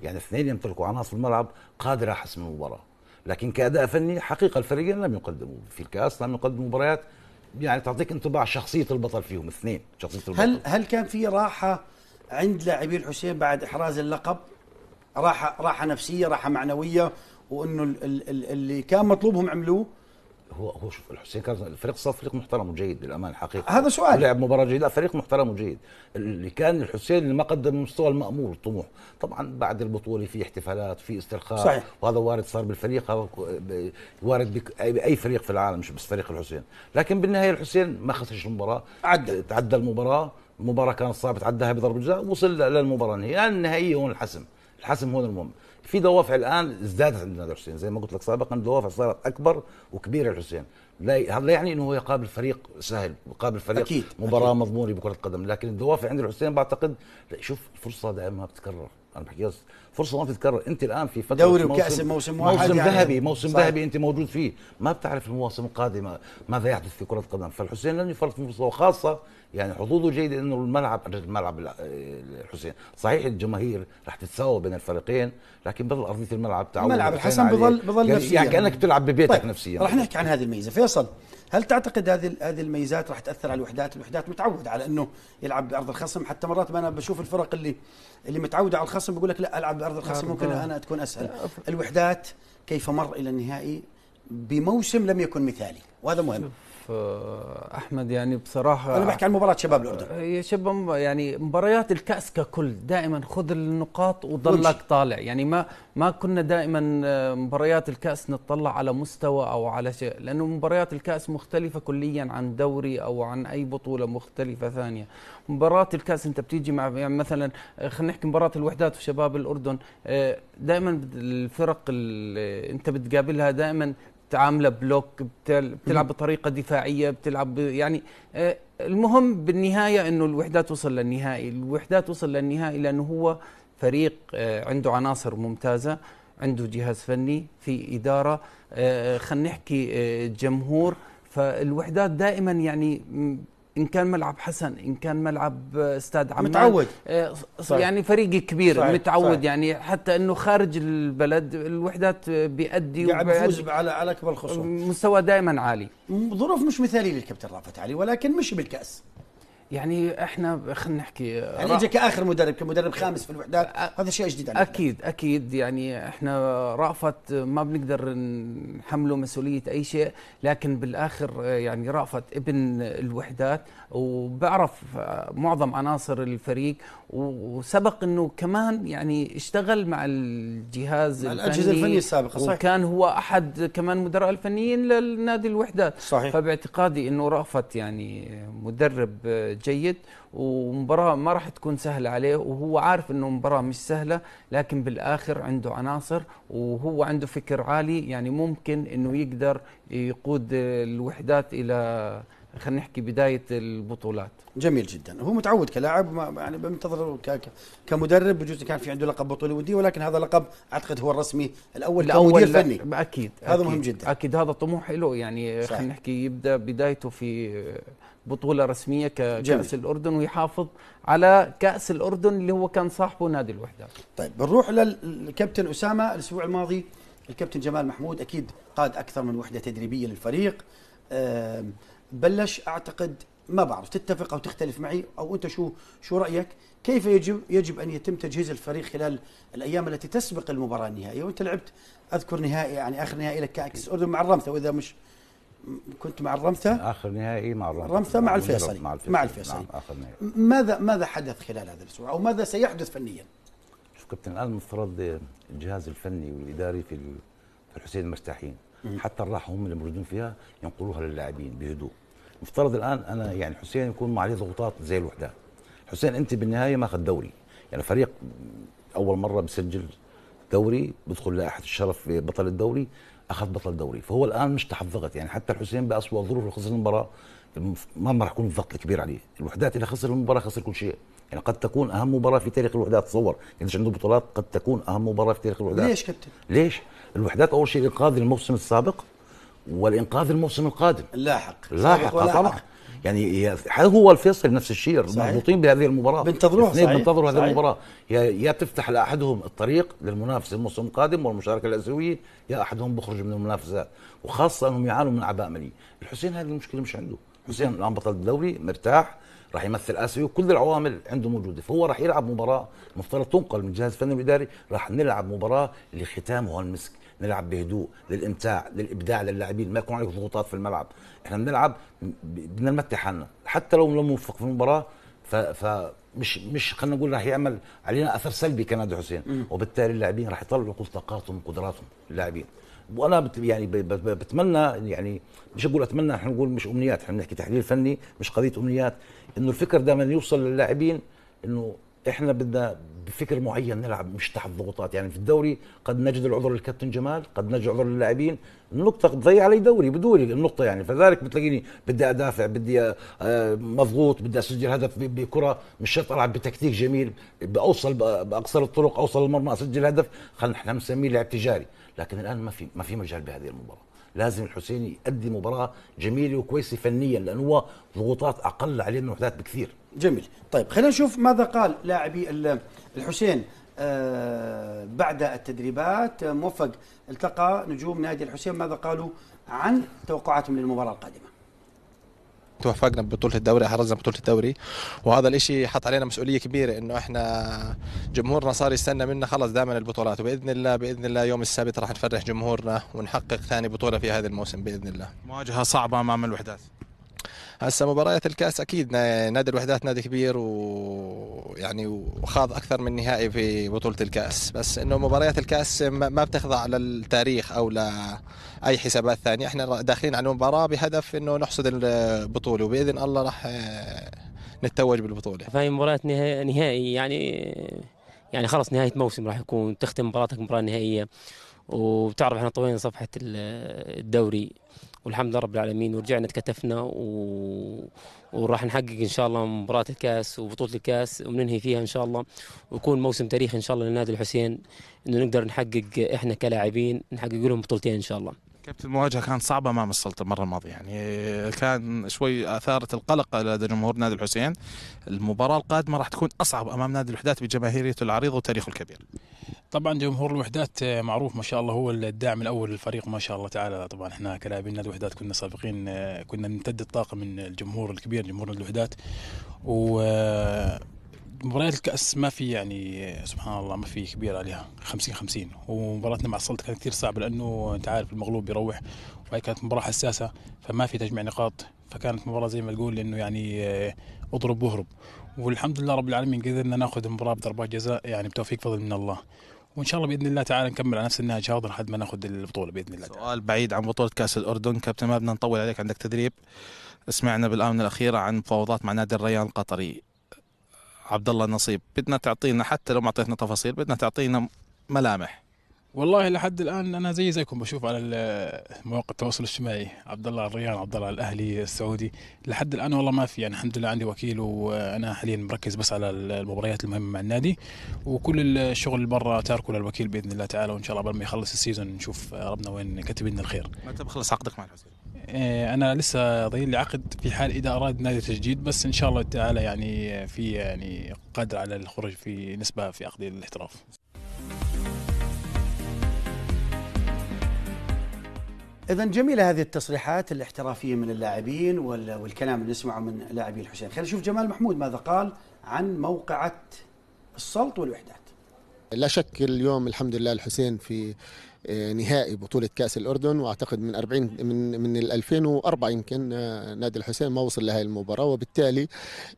يعني اثنين يمتلكوا عناصر في الملعب قادره على حسم المباراه لكن كاداء فني حقيقه الفريقين لم يقدموا في الكاس لم يقدموا مباريات يعني تعطيك انطباع شخصيه البطل فيهم اثنين شخصيه البطل هل هل كان في راحه عند لاعبي
الحسين بعد احراز اللقب راحه راحه نفسيه راحه معنويه وانه
اللي كان
مطلوبهم عملوه
هو هو شوف الحسين كان الفريق صار فريق محترم وجيد بالامان الحقيقه هذا سؤال لعب مباراه جيده فريق محترم وجيد اللي كان الحسين اللي ما قدم المستوى المأمور الطموح طبعا بعد البطوله في احتفالات في استرخاء صحيح. وهذا وارد صار بالفريق هذا وارد باي فريق في العالم مش بس فريق الحسين لكن بالنهايه الحسين ما خسرش المباراه عدى تعدى المباراه المباراه كانت صعبه تعداها بضرب جزاء وصل للمباراه النهائيه يعني النهائيه هون الحسم الحسم هون المهم في دوافع الان ازدادت عند نادر الحسين زي ما قلت لك سابقا دوافع صارت اكبر وكبيره الحسين لا هذا يعني انه هو يقابل فريق سهل يقابل فريق أكيد. مباراه أكيد. مضمونه بكره القدم لكن الدوافع عند الحسين بعتقد شوف الفرصه دائما بتتكرر انا بحكي فرصه ما بتتكرر انت الان في فتره دوري وكاس موسم واحد يعني. موسم ذهبي يعني موسم ذهبي انت موجود فيه ما بتعرف المواسم القادمه ماذا يحدث في كره القدم فالحسين لن يفرط فرصه وخاصه يعني حظوظه جيدة انه الملعب الملعب الحسين صحيح الجماهير رح تتساوى بين الفريقين لكن بظل ارضيه الملعب تعود الملعب الحسن بظل بظل يعني نفسيا يعني كانك بتلعب ببيتك طيب نفسيا رح نحكي عن هذه الميزه فيصل هل تعتقد هذه هذه
الميزات رح تاثر على الوحدات الوحدات متعوده على انه يلعب بارض الخصم حتى مرات ما انا بشوف الفرق اللي اللي متعوده على الخصم بقول لك لا العب الارض الخاصه الخصم نعم، ممكن نعم. انا تكون اسهل الوحدات كيف مر الى النهائي بموسم لم يكن مثالي وهذا مهم شوف.
آه، احمد
يعني بصراحه انا بحكي عن مباراه شباب الاردن
هي آه، شباب يعني مباريات الكاس ككل دائما خذ النقاط وضلك طالع يعني ما ما كنا دائما آه، مباريات الكاس نطلع على مستوى او على شيء لانه مباريات الكاس مختلفه كليا عن دوري او عن اي بطوله مختلفه ثانيه مباراه الكاس انت بتيجي مع يعني مثلا خلينا نحكي مباراه الوحدات وشباب الاردن دائما الفرق اللي انت بتقابلها دائما تعامله بلوك بتلعب بطريقه دفاعيه بتلعب يعني آه، المهم بالنهايه انه الوحدات وصل للنهائي الوحدات وصل للنهائي لانه هو فريق آه، عنده عناصر ممتازه عنده جهاز فني في اداره آه، خلينا نحكي جمهور فالوحدات دائما يعني ان كان ملعب حسن ان كان ملعب آه، استاد عمان متعود آه، يعني فريق كبير صحيح. متعود صحيح. يعني حتى انه خارج البلد الوحدات آه، بيأدي
قاعد بيفوز على على اكبر الخصوم
مستوى دائما عالي ظروف مش مثاليه للكابتن رافت علي
ولكن مش بالكاس يعني احنا خلينا نحكي يعني اجى كاخر مدرب كمدرب خامس في الوحدات هذا شيء جديد علينا
اكيد اكيد يعني احنا رأفت ما بنقدر نحمله مسؤوليه اي شيء لكن بالاخر يعني رأفت ابن الوحدات وبعرف معظم عناصر الفريق وسبق انه كمان يعني اشتغل مع الجهاز مع الاجهزه الفنيه السابقه صحيح وكان هو احد كمان مدراء الفنيين للنادي الوحدات صحيح فباعتقادي انه رأفت يعني مدرب جيد ومباراة ما راح تكون سهلة عليه وهو عارف انه مباراة مش سهلة لكن بالاخر عنده عناصر وهو عنده فكر عالي يعني ممكن انه يقدر يقود الوحدات الى خلينا
نحكي بدايه البطولات جميل جدا هو متعود كلاعب ما يعني بنتظر كمدرب بجوز كان في عنده لقب بطوله وديه ولكن هذا لقب اعتقد هو الرسمي الاول كمدير فني اكيد,
أكيد هذا مهم جدا اكيد هذا طموح له يعني خلينا نحكي يبدا بدايته في بطوله رسميه ككاس الاردن ويحافظ على كاس الاردن اللي هو كان
صاحبه نادي الوحده طيب بنروح للكابتن اسامه الاسبوع الماضي الكابتن جمال محمود اكيد قاد اكثر من وحده تدريبيه للفريق بلش اعتقد ما بعرف تتفق او تختلف معي او انت شو شو رايك كيف يجب يجب ان يتم تجهيز الفريق خلال الايام التي تسبق المباراه النهائيه وانت لعبت اذكر نهائي يعني اخر نهائي لك كاس اردن مع الرمثه واذا مش كنت مع الرمثه
اخر نهائي مع الرمثه الرمثه مع الفيصلي مع الفيصلي, مع الفيصلي. نعم آخر نهائي.
ماذا ماذا حدث خلال هذا الاسبوع او ماذا سيحدث فنيا؟
شوف كابتن الان المفترض الجهاز الفني والاداري في في الحسين مرتاحين حتى الراحه هم اللي موجودين فيها ينقلوها للاعبين بهدوء مفترض الان انا يعني حسين يكون عليه ضغوطات زي الوحدات حسين انت بالنهايه ماخذ دوري يعني فريق اول مره بسجل دوري بدخل لائحه الشرف بطل الدوري اخذ بطل دوري فهو الان مش تحت ضغط يعني حتى الحسين باسوا ظروف خسر المباراه ما راح يكون الضغط الكبير عليه الوحدات اذا خسر المباراه خسر كل شيء يعني قد تكون اهم مباراه في تاريخ الوحدات تصور يعني عنده بطولات قد تكون اهم مباراه في تاريخ الوحدات ليش كابتن ليش الوحدات اول شيء انقاذ الموسم السابق والانقاذ الموسم القادم اللاحق لاحق طبعا يعني هو الفيصل نفس الشيء مربوطين بهذه المباراه بنتظروها صحيح بنتظروا هذه المباراه يا تفتح لاحدهم الطريق للمنافسه الموسم القادم والمشاركه الاسيويه يا احدهم بخرج من المنافسات وخاصه انهم يعانوا من اعباء ماليه الحسين هذه المشكله مش عنده حسين الان بطل الدوري مرتاح راح يمثل اسيا وكل العوامل عنده موجوده فهو راح يلعب مباراه مفترض تنقل من الجهاز الفني الاداري راح نلعب مباراه اللي ختامها المسك نلعب بهدوء للامتاع للابداع للاعبين ما يكون عليك ضغوطات في الملعب احنا بنلعب بدنا نمتع حالنا حتى لو لم نوفق في المباراه فمش مش خلينا نقول راح يعمل علينا اثر سلبي كنادي حسين وبالتالي اللاعبين راح يطلعوا كل طاقاتهم وقدراتهم اللاعبين وانا بت يعني بتمنى يعني مش اقول اتمنى احنا نقول مش امنيات احنا بنحكي تحليل فني مش قضيه امنيات انه الفكر دائما يوصل للاعبين انه احنا بدنا بفكر معين نلعب مش تحت ضغوطات يعني في الدوري قد نجد العذر للكابتن جمال قد نجد العذر للاعبين النقطة تضيع علي دوري بدوري النقطة يعني فذلك بتلاقيني بدي أدافع بدي آه، مضغوط بدي أسجل هدف بكرة مش شرط ألعب بتكتيك جميل بأوصل بأقصر الطرق أوصل المرمى أسجل هدف خلينا نحن بنسميه لعب تجاري لكن الآن ما في ما في مجال بهذه المباراة لازم الحسين يؤدي مباراه جميله وكويسه فنيا لانه هو ضغوطات اقل عليه من وحدات بكثير جميل طيب خلينا نشوف ماذا قال لاعبي
الحسين آه بعد التدريبات آه، موفق التقى نجوم نادي الحسين ماذا قالوا عن توقعاتهم للمباراه القادمه
توفقنا ببطوله الدوري احرزنا بطوله الدوري وهذا الاشي حط علينا مسؤوليه كبيره انه احنا جمهورنا صار يستنى منا خلص دائما البطولات وباذن الله باذن الله يوم السبت راح نفرح جمهورنا ونحقق ثاني بطوله في هذا الموسم باذن الله مواجهه صعبه امام الوحدات هسه مباريات الكاس اكيد نادي الوحدات نادي كبير ويعني وخاض اكثر من نهائي في بطوله الكاس بس انه مباريات الكاس ما بتخضع للتاريخ او
لاي حسابات ثانيه
احنا داخلين على المباراه بهدف انه نحصد البطوله وباذن الله راح آه،
نتوج بالبطوله فهي مباريات نهائي يعني يعني خلص نهايه موسم راح يكون تختم مباراتك مباراه نهائيه وبتعرف احنا طوينا صفحه الدوري والحمد لله رب العالمين ورجعنا تكتفنا و... وراح نحقق ان شاء الله مباراه الكاس وبطوله الكاس وننهي فيها ان شاء الله ويكون موسم تاريخي ان شاء الله للنادي الحسين انه نقدر نحقق احنا كلاعبين نحقق لهم بطولتين ان شاء الله
كابتن المواجهه كانت صعبه امام السلطه المره الماضيه يعني كان شوي اثارت القلق لدى جمهور نادي الحسين المباراه القادمه راح تكون اصعب امام نادي الوحدات بجماهيريته العريضه وتاريخه الكبير طبعا جمهور الوحدات معروف ما شاء الله هو الداعم الاول للفريق ما شاء الله تعالى طبعا احنا كلاعبين نادي الوحدات كنا سابقين كنا نمتد الطاقه من الجمهور الكبير جمهور الوحدات و مباريات الكاس ما في يعني سبحان الله ما في كبير عليها 50 50 ومباراتنا مع السلطه كانت كثير صعبه لانه انت عارف المغلوب بيروح وهي كانت مباراه حساسه فما في تجميع نقاط فكانت مباراه زي ما تقول انه يعني آه، اضرب واهرب والحمد لله رب العالمين قدرنا ناخذ المباراه بضربات جزاء يعني بتوفيق فضل من الله وان شاء الله باذن الله تعالى نكمل على نفس النهج هذا لحد ما ناخذ البطوله باذن الله تعالى. سؤال بعيد عن بطوله كاس الاردن كابتن ما بدنا نطول عليك عندك تدريب سمعنا بالامن الاخيره عن مفاوضات مع نادي الريان القطري عبد الله نصيب بدنا تعطينا حتى لو ما اعطيتنا تفاصيل بدنا تعطينا ملامح والله لحد الان انا زي زيكم بشوف على مواقع التواصل الاجتماعي عبد الله الريان عبد الله الاهلي السعودي لحد الان والله ما في يعني الحمد لله عندي وكيل وانا حاليا مركز بس على المباريات المهمه مع النادي وكل الشغل اللي برا تاركه للوكيل باذن الله تعالى وان شاء الله قبل ما يخلص السيزون نشوف ربنا وين كاتب لنا الخير متى بخلص عقدك مع الحسين آه، انا لسه ضايل لي عقد في حال اذا اراد نادي تجديد بس ان شاء الله تعالى يعني في يعني قادر على الخروج في نسبه في عقد الاحتراف
اذا جميله هذه التصريحات الاحترافيه من اللاعبين والكلام اللي نسمعه من لاعبي الحسين خلينا نشوف جمال محمود ماذا قال عن موقعه السلط
والوحدات لا شك اليوم الحمد لله الحسين في آه، نهائي بطوله كاس الاردن واعتقد من 40 من من 2004 يمكن آه، نادي الحسين ما وصل لهي المباراه وبالتالي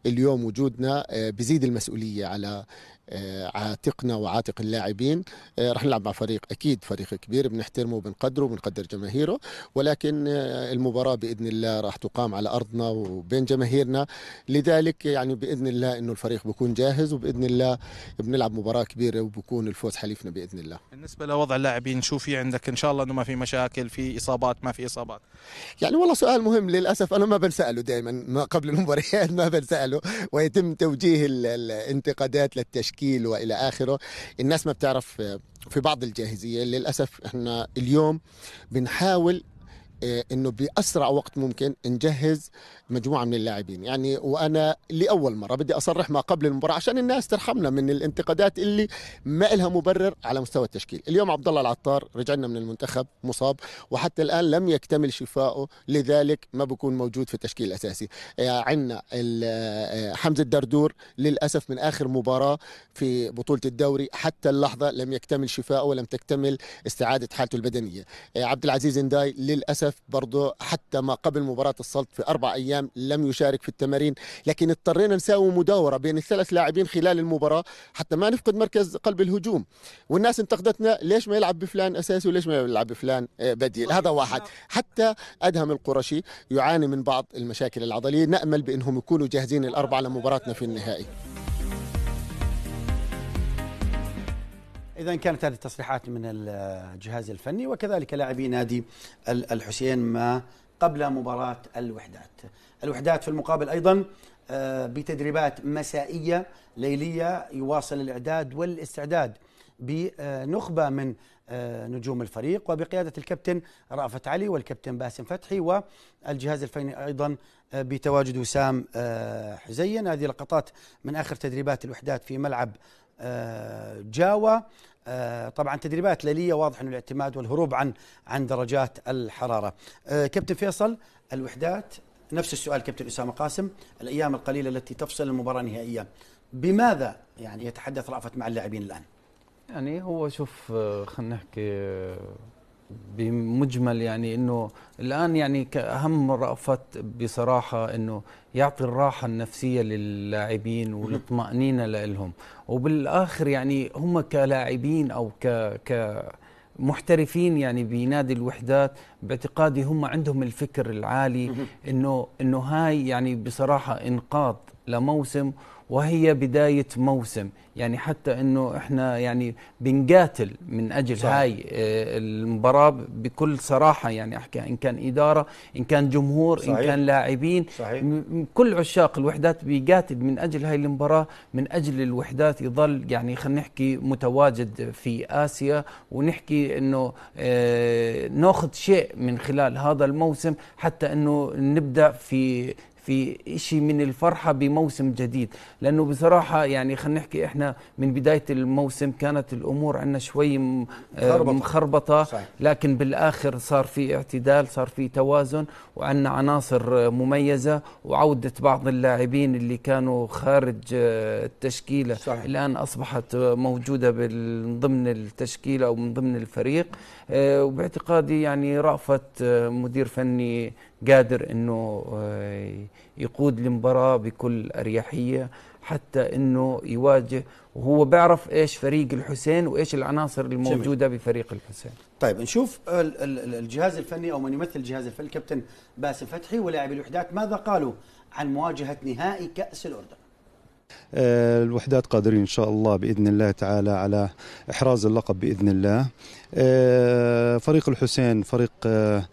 اليوم وجودنا آه، بزيد المسؤوليه على آه، عاتقنا وعاتق اللاعبين آه، رح نلعب مع فريق اكيد فريق كبير بنحترمه وبنقدره وبنقدر جماهيره ولكن آه، المباراه باذن الله راح تقام على ارضنا وبين جماهيرنا لذلك يعني باذن الله انه الفريق بكون جاهز وباذن الله بنلعب مباراه كبيره وبكون الفوز حليفنا باذن الله بالنسبه لوضع اللاعبين شو في عندك ان شاء الله انه ما في مشاكل في اصابات ما في اصابات يعني والله سؤال مهم للاسف انا ما بنساله دائما ما قبل المباريات ما بنساله ويتم توجيه الانتقادات للتشكيل التشكيل والى اخره الناس ما بتعرف في بعض الجاهزيه للاسف احنا اليوم بنحاول آه، انه باسرع وقت ممكن نجهز مجموعه من اللاعبين يعني وانا لاول مره بدي اصرح ما قبل المباراه عشان الناس ترحمنا من الانتقادات اللي ما لها مبرر على مستوى التشكيل اليوم عبد الله العطار رجعنا من المنتخب مصاب وحتى الان لم يكتمل شفائه لذلك ما بكون موجود في التشكيل الاساسي آه، عندنا آه، حمزه الدردور للاسف من اخر مباراه في بطوله الدوري حتى اللحظه لم يكتمل شفائه ولم تكتمل استعاده حالته البدنيه عبد العزيز انداي للاسف للأسف برضه حتى ما قبل مباراة السلط في أربع أيام لم يشارك في التمارين لكن اضطرينا نساوي مداورة بين الثلاث لاعبين خلال المباراة حتى ما نفقد مركز قلب الهجوم والناس انتقدتنا ليش ما يلعب بفلان أساسي وليش ما يلعب بفلان آه، بديل هذا واحد حتى أدهم القرشي يعاني من بعض المشاكل العضلية نأمل بأنهم يكونوا جاهزين الأربعة لمباراتنا في النهائي إذا كانت هذه التصريحات من الجهاز الفني وكذلك لاعبي
نادي الحسين ما قبل مباراة الوحدات الوحدات في المقابل أيضا آه، بتدريبات مسائية ليلية يواصل الإعداد والاستعداد بنخبة من آه، نجوم الفريق وبقيادة الكابتن رأفت علي والكابتن باسم فتحي والجهاز الفني أيضا آه، بتواجد وسام حزين هذه لقطات من آخر تدريبات الوحدات في ملعب جاوة آه، طبعا تدريبات ليليه واضح انه الاعتماد والهروب عن عن درجات الحراره. آه، كابتن فيصل الوحدات نفس السؤال كابتن اسامه قاسم الايام القليله التي تفصل المباراه النهائيه بماذا يعني يتحدث رأفت مع اللاعبين الان؟
يعني هو شوف آه، خلينا نحكي بمجمل يعني انه الان يعني كاهم رأفت بصراحه انه يعطي الراحه النفسيه للاعبين والاطمئنينه لهم وبالاخر يعني هم كلاعبين او ك ك محترفين يعني بنادي الوحدات باعتقادي هم عندهم الفكر العالي انه انه هاي يعني بصراحه انقاذ لموسم وهي بدايه موسم يعني حتى انه احنا يعني بنقاتل من اجل صحيح. هاي آه، المباراه بكل صراحه يعني احكي ان كان اداره ان كان جمهور صحيح. ان كان لاعبين صحيح. كل عشاق الوحدات بيقاتل من اجل هاي المباراه من اجل الوحدات يظل يعني خلينا نحكي متواجد في اسيا ونحكي انه آه، ناخذ شيء من خلال هذا الموسم حتى انه نبدا في في شيء من الفرحة بموسم جديد لأنه بصراحة يعني خلينا نحكي إحنا من بداية الموسم كانت الأمور عندنا شوي آه، مخربطة, مخربطة صحيح. لكن بالآخر صار في اعتدال صار في توازن وعندنا عناصر مميزة وعودة بعض اللاعبين اللي كانوا خارج آه، التشكيلة صحيح. الآن أصبحت موجودة ضمن التشكيلة أو من ضمن الفريق آه، وباعتقادي يعني رأفت آه، مدير فني قادر أنه آه، يقود المباراة بكل أريحية حتى أنه يواجه وهو بيعرف إيش فريق الحسين وإيش العناصر الموجودة جميل. بفريق الحسين طيب نشوف
الجهاز الفني أو من يمثل الجهاز الفني الكابتن باسم فتحي ولاعبي الوحدات ماذا قالوا عن مواجهة نهائي كأس الأردن
آه، الوحدات قادرين ان شاء الله باذن الله تعالى على احراز اللقب باذن الله آه، فريق الحسين فريق آه،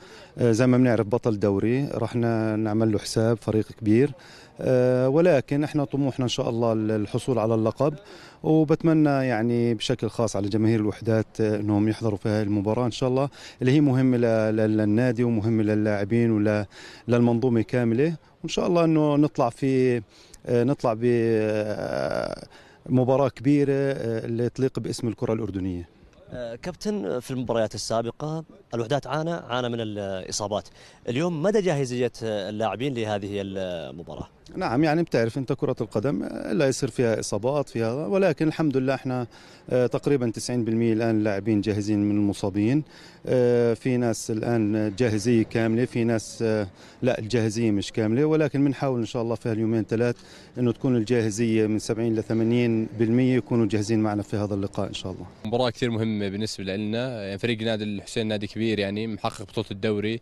زي ما بنعرف بطل دوري راح نعمل له حساب فريق كبير ولكن احنا طموحنا ان شاء الله الحصول على اللقب وبتمنى يعني بشكل خاص على جماهير الوحدات انهم يحضروا في هذه المباراه ان شاء الله اللي هي مهمه للنادي ومهمه للاعبين وللمنظومه كامله وان شاء الله انه نطلع في آه، نطلع بمباراة آه، كبيرة اللي آه، تليق باسم الكرة الأردنية
كابتن في المباريات السابقة الوحدات عانى عانى من الإصابات اليوم مدى جاهزية اللاعبين لهذه المباراة؟
نعم يعني بتعرف انت كرة القدم لا يصير فيها اصابات فيها ولكن الحمد لله احنا آه، تقريبا 90% الان اللاعبين جاهزين من المصابين آه، في ناس الان جاهزية كاملة في ناس آه، لا الجاهزية مش كاملة ولكن بنحاول ان شاء الله في هاليومين ثلاث انه تكون الجاهزية من 70 ل 80% يكونوا جاهزين معنا في هذا اللقاء ان شاء الله.
مباراة كثير مهمة بالنسبة لنا يعني فريق نادي الحسين نادي كبير يعني محقق بطولة الدوري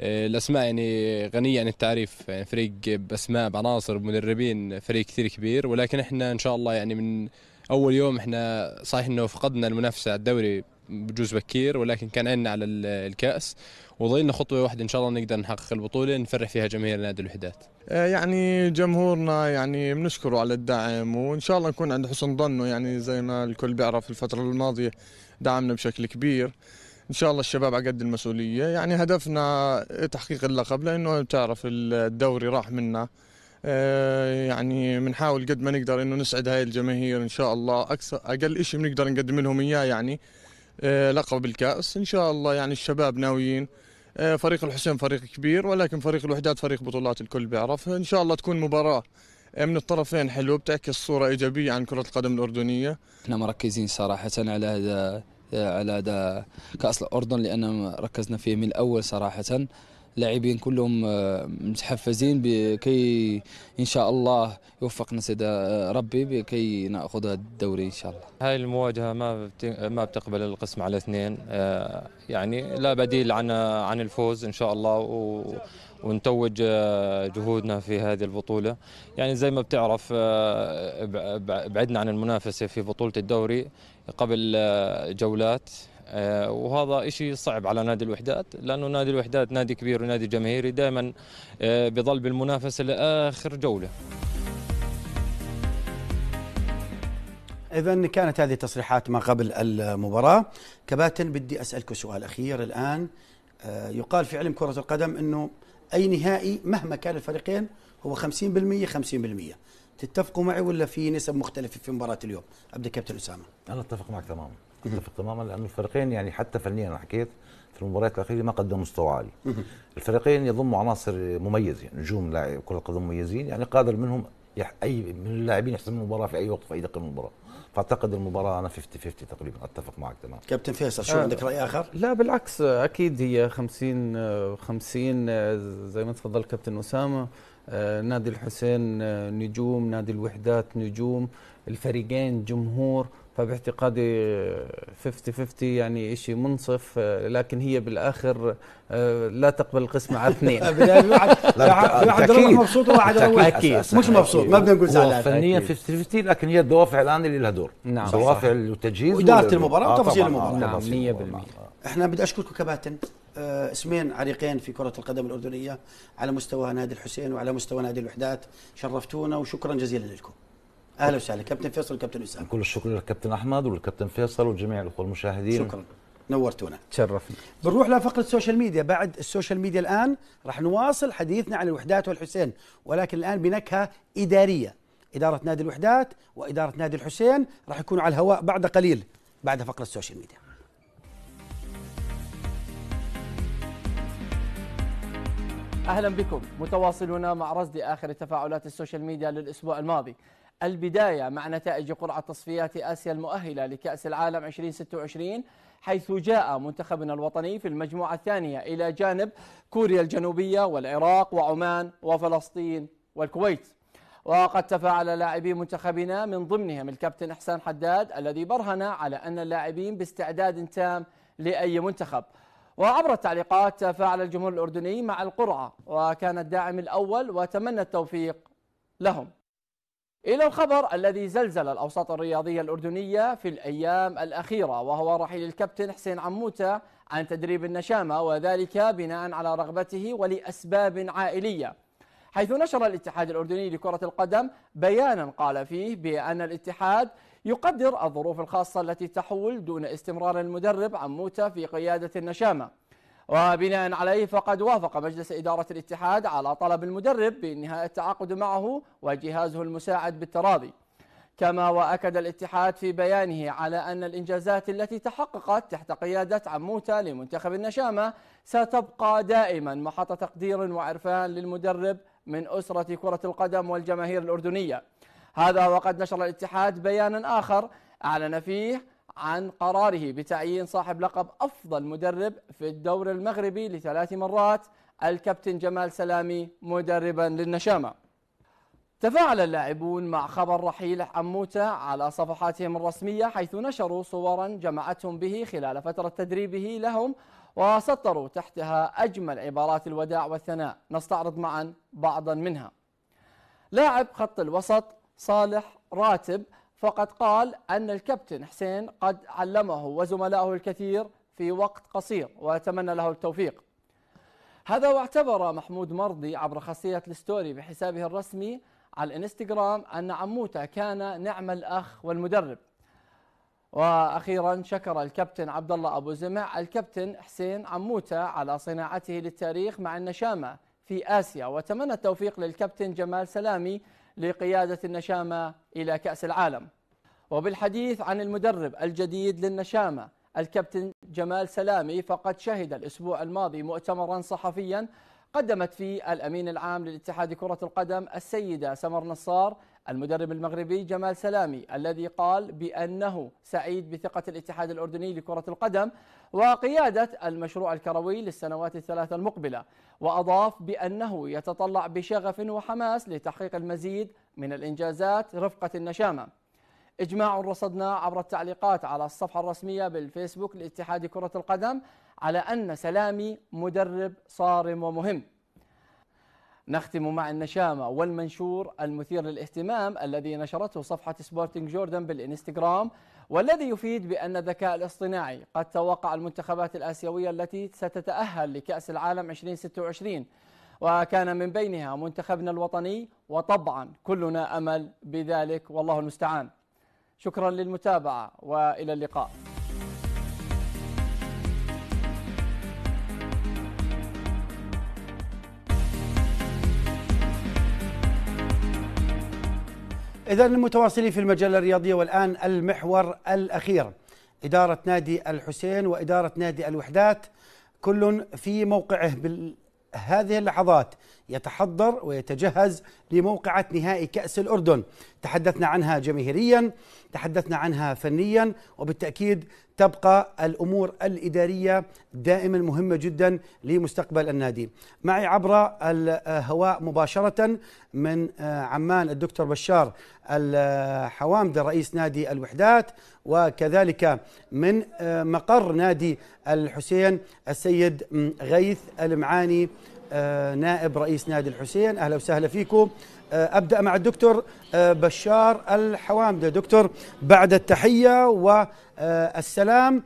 آه، الاسماء يعني غنيه عن التعريف يعني فريق باسماء بعناصر بمدربين فريق كثير كبير ولكن احنا ان شاء الله يعني من اول يوم احنا صحيح انه فقدنا المنافسه على الدوري بجوز بكير ولكن كان عندنا على الكاس وظلنا خطوه واحده ان شاء الله نقدر نحقق البطوله نفرح فيها جماهير نادي الوحدات آه، يعني جمهورنا يعني بنشكره على الدعم وان شاء الله نكون عند حسن ظنه يعني زي ما الكل بيعرف الفتره الماضيه دعمنا بشكل كبير ان شاء الله الشباب على قد المسؤوليه يعني هدفنا تحقيق اللقب لانه بتعرف الدوري راح منا آه، يعني بنحاول قد ما نقدر انه نسعد هاي الجماهير ان شاء الله اكثر اقل شيء بنقدر نقدم لهم اياه يعني آه، لقب الكاس ان شاء الله يعني الشباب ناويين آه، فريق الحسين فريق كبير ولكن فريق الوحدات فريق بطولات الكل بيعرف ان شاء الله تكون مباراه من الطرفين حلو بتعكس صوره ايجابيه عن كره القدم الاردنيه احنا مركزين صراحه على هذا على كاس الاردن لان ركزنا
فيه من الاول صراحه لاعبين كلهم آه، متحفزين بكي ان شاء الله يوفقنا سيدي آه، ربي بكي ناخذ الدوري ان شاء الله.
هاي المواجهه ما ما بتقبل القسم على اثنين آه، يعني لا بديل عن عن الفوز ان شاء الله و ونتوج آه، جهودنا في هذه البطولة يعني زي ما بتعرف آه، بعدنا عن المنافسة في بطولة الدوري قبل آه، جولات وهذا شيء صعب على نادي الوحدات لأنه نادي الوحدات نادي كبير ونادي جماهيري دائما بظل بالمنافسة لآخر جولة
إذا كانت هذه التصريحات ما قبل المباراة كباتن بدي أسألك سؤال أخير الآن يقال في علم كرة القدم أنه أي نهائي مهما كان الفريقين هو 50% 50%
تتفقوا معي ولا في نسب مختلفة في مباراة اليوم؟ أبدأ كابتن أسامة أنا أتفق معك تماما أتفق تماما لأنه الفريقين يعني حتى فنيا أنا حكيت في المباريات الأخيرة ما قدموا مستوى عالي الفريقين يضموا عناصر مميزة يعني نجوم لاعب كرة قدم مميزين يعني قادر منهم أي من اللاعبين يحسم المباراة في أي وقت في أي دقيقة من المباراة فاعتقد المباراه انا 50 50 تقريبا اتفق معك تمام كابتن فيصل شو آه عندك راي
اخر؟ لا بالعكس اكيد هي 50 50 آه، آه، زي ما تفضل كابتن اسامه آه، نادي الحسين آه، نجوم نادي الوحدات نجوم الفريقين جمهور فباعتقادي 50 آه، 50 يعني شيء منصف لكن هي بالاخر
لا تقبل القسمه على اثنين واحد مبسوط وواحد اكيد مش مبسوط ما بدنا نقول زعلان فنيا 50 50 لكن هي الدوافع الان اللي لها دور نعم دوافع التجهيز واداره المباراه وتفاصيل المباراه نعم 100%
احنا بدي اشكركم كباتن آه، اسمين عريقين في كرة القدم الأردنية على مستوى نادي الحسين وعلى مستوى نادي الوحدات شرفتونا وشكرا جزيلا لكم أهلا وسهلا كابتن فيصل
وكابتن أسامة كل الشكر للكابتن أحمد والكابتن فيصل وجميع الأخوة المشاهدين شكرا نورتونا تشرفنا بنروح لفقره
السوشيال ميديا بعد السوشيال ميديا الان راح نواصل حديثنا عن الوحدات والحسين ولكن الان بنكهه اداريه اداره نادي الوحدات واداره نادي الحسين راح يكونوا على الهواء بعد قليل بعد فقره السوشيال ميديا
اهلا بكم متواصلون مع رصد اخر تفاعلات السوشيال ميديا للاسبوع الماضي البدايه مع نتائج قرعه تصفيات اسيا المؤهله لكاس العالم 2026 حيث جاء منتخبنا الوطني في المجموعه الثانيه الى جانب كوريا الجنوبيه والعراق وعمان وفلسطين والكويت وقد تفاعل لاعبي منتخبنا من ضمنهم الكابتن احسان حداد الذي برهن على ان اللاعبين باستعداد تام لاي منتخب وعبر التعليقات تفاعل الجمهور الأردني مع القرعة وكان الداعم الأول وتمنى التوفيق لهم إلى الخبر الذي زلزل الأوساط الرياضية الأردنية في الأيام الأخيرة وهو رحيل الكابتن حسين عموتة عن تدريب النشامة وذلك بناء على رغبته ولأسباب عائلية حيث نشر الاتحاد الأردني لكرة القدم بيانا قال فيه بأن الاتحاد يقدر الظروف الخاصة التي تحول دون استمرار المدرب عموتة في قيادة النشامة وبناء عليه فقد وافق مجلس إدارة الاتحاد على طلب المدرب بإنهاء التعاقد معه وجهازه المساعد بالتراضي كما وأكد الاتحاد في بيانه على أن الإنجازات التي تحققت تحت قيادة عموتة لمنتخب النشامة ستبقى دائما محط تقدير وعرفان للمدرب من أسرة كرة القدم والجماهير الأردنية هذا وقد نشر الاتحاد بيانا آخر أعلن فيه عن قراره بتعيين صاحب لقب أفضل مدرب في الدور المغربي لثلاث مرات الكابتن جمال سلامي مدربا للنشامة تفاعل اللاعبون مع خبر رحيل عموتة على صفحاتهم الرسمية حيث نشروا صورا جمعتهم به خلال فترة تدريبه لهم وسطروا تحتها أجمل عبارات الوداع والثناء نستعرض معا بعضا منها لاعب خط الوسط صالح راتب فقد قال أن الكابتن حسين قد علمه وزملائه الكثير في وقت قصير وأتمنى له التوفيق هذا واعتبر محمود مرضي عبر خاصية الستوري بحسابه الرسمي على الانستغرام أن عموته كان نعم الأخ والمدرب واخيرا شكر الكابتن عبد الله ابو زمع الكابتن حسين عموته على صناعته للتاريخ مع النشامه في اسيا وتمنى التوفيق للكابتن جمال سلامي لقياده النشامه الى كاس العالم. وبالحديث عن المدرب الجديد للنشامه الكابتن جمال سلامي فقد شهد الاسبوع الماضي مؤتمرا صحفيا قدمت فيه الامين العام للاتحاد كره القدم السيده سمر نصار المدرب المغربي جمال سلامي الذي قال بأنه سعيد بثقة الاتحاد الأردني لكرة القدم وقيادة المشروع الكروي للسنوات الثلاثة المقبلة وأضاف بأنه يتطلع بشغف وحماس لتحقيق المزيد من الإنجازات رفقة النشامة إجماع رصدنا عبر التعليقات على الصفحة الرسمية بالفيسبوك لاتحاد كرة القدم على أن سلامي مدرب صارم ومهم نختم مع النشامة والمنشور المثير للاهتمام الذي نشرته صفحة سبورتنج جوردن بالإنستغرام والذي يفيد بأن الذكاء الاصطناعي قد توقع المنتخبات الآسيوية التي ستتأهل لكأس العالم 2026 وكان من بينها منتخبنا الوطني وطبعا كلنا أمل بذلك والله المستعان شكرا للمتابعة وإلى اللقاء
إذا المتواصلين في المجلة الرياضية والآن المحور الأخير إدارة نادي الحسين وإدارة نادي الوحدات كل في موقعه بهذه اللحظات يتحضر ويتجهز لموقعة نهائي كأس الأردن تحدثنا عنها جماهيريا تحدثنا عنها فنيا وبالتأكيد تبقى الأمور الإدارية دائما مهمة جدا لمستقبل النادي معي عبر الهواء مباشرة من آه، عمان الدكتور بشار الحوامدة رئيس نادي الوحدات وكذلك من آه، مقر نادي الحسين السيد غيث المعاني آه، نائب رئيس نادي الحسين اهلا وسهلا فيكم آه، ابدا مع الدكتور آه، بشار الحوامده دكتور بعد التحيه والسلام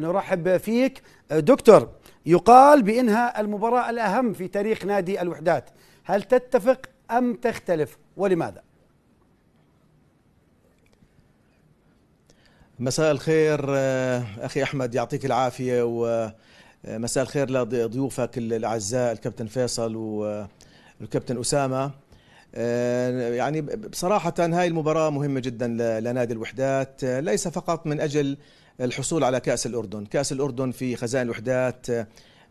نرحب فيك دكتور يقال بانها المباراه الاهم في تاريخ نادي الوحدات هل تتفق ام تختلف
ولماذا مساء الخير اخي احمد يعطيك العافيه و مساء الخير لضيوفك الاعزاء الكابتن فيصل والكابتن اسامه آه، يعني بصراحه هاي المباراه مهمه جدا لنادي الوحدات آه، ليس فقط من اجل الحصول على كاس الاردن كاس الاردن في خزائن الوحدات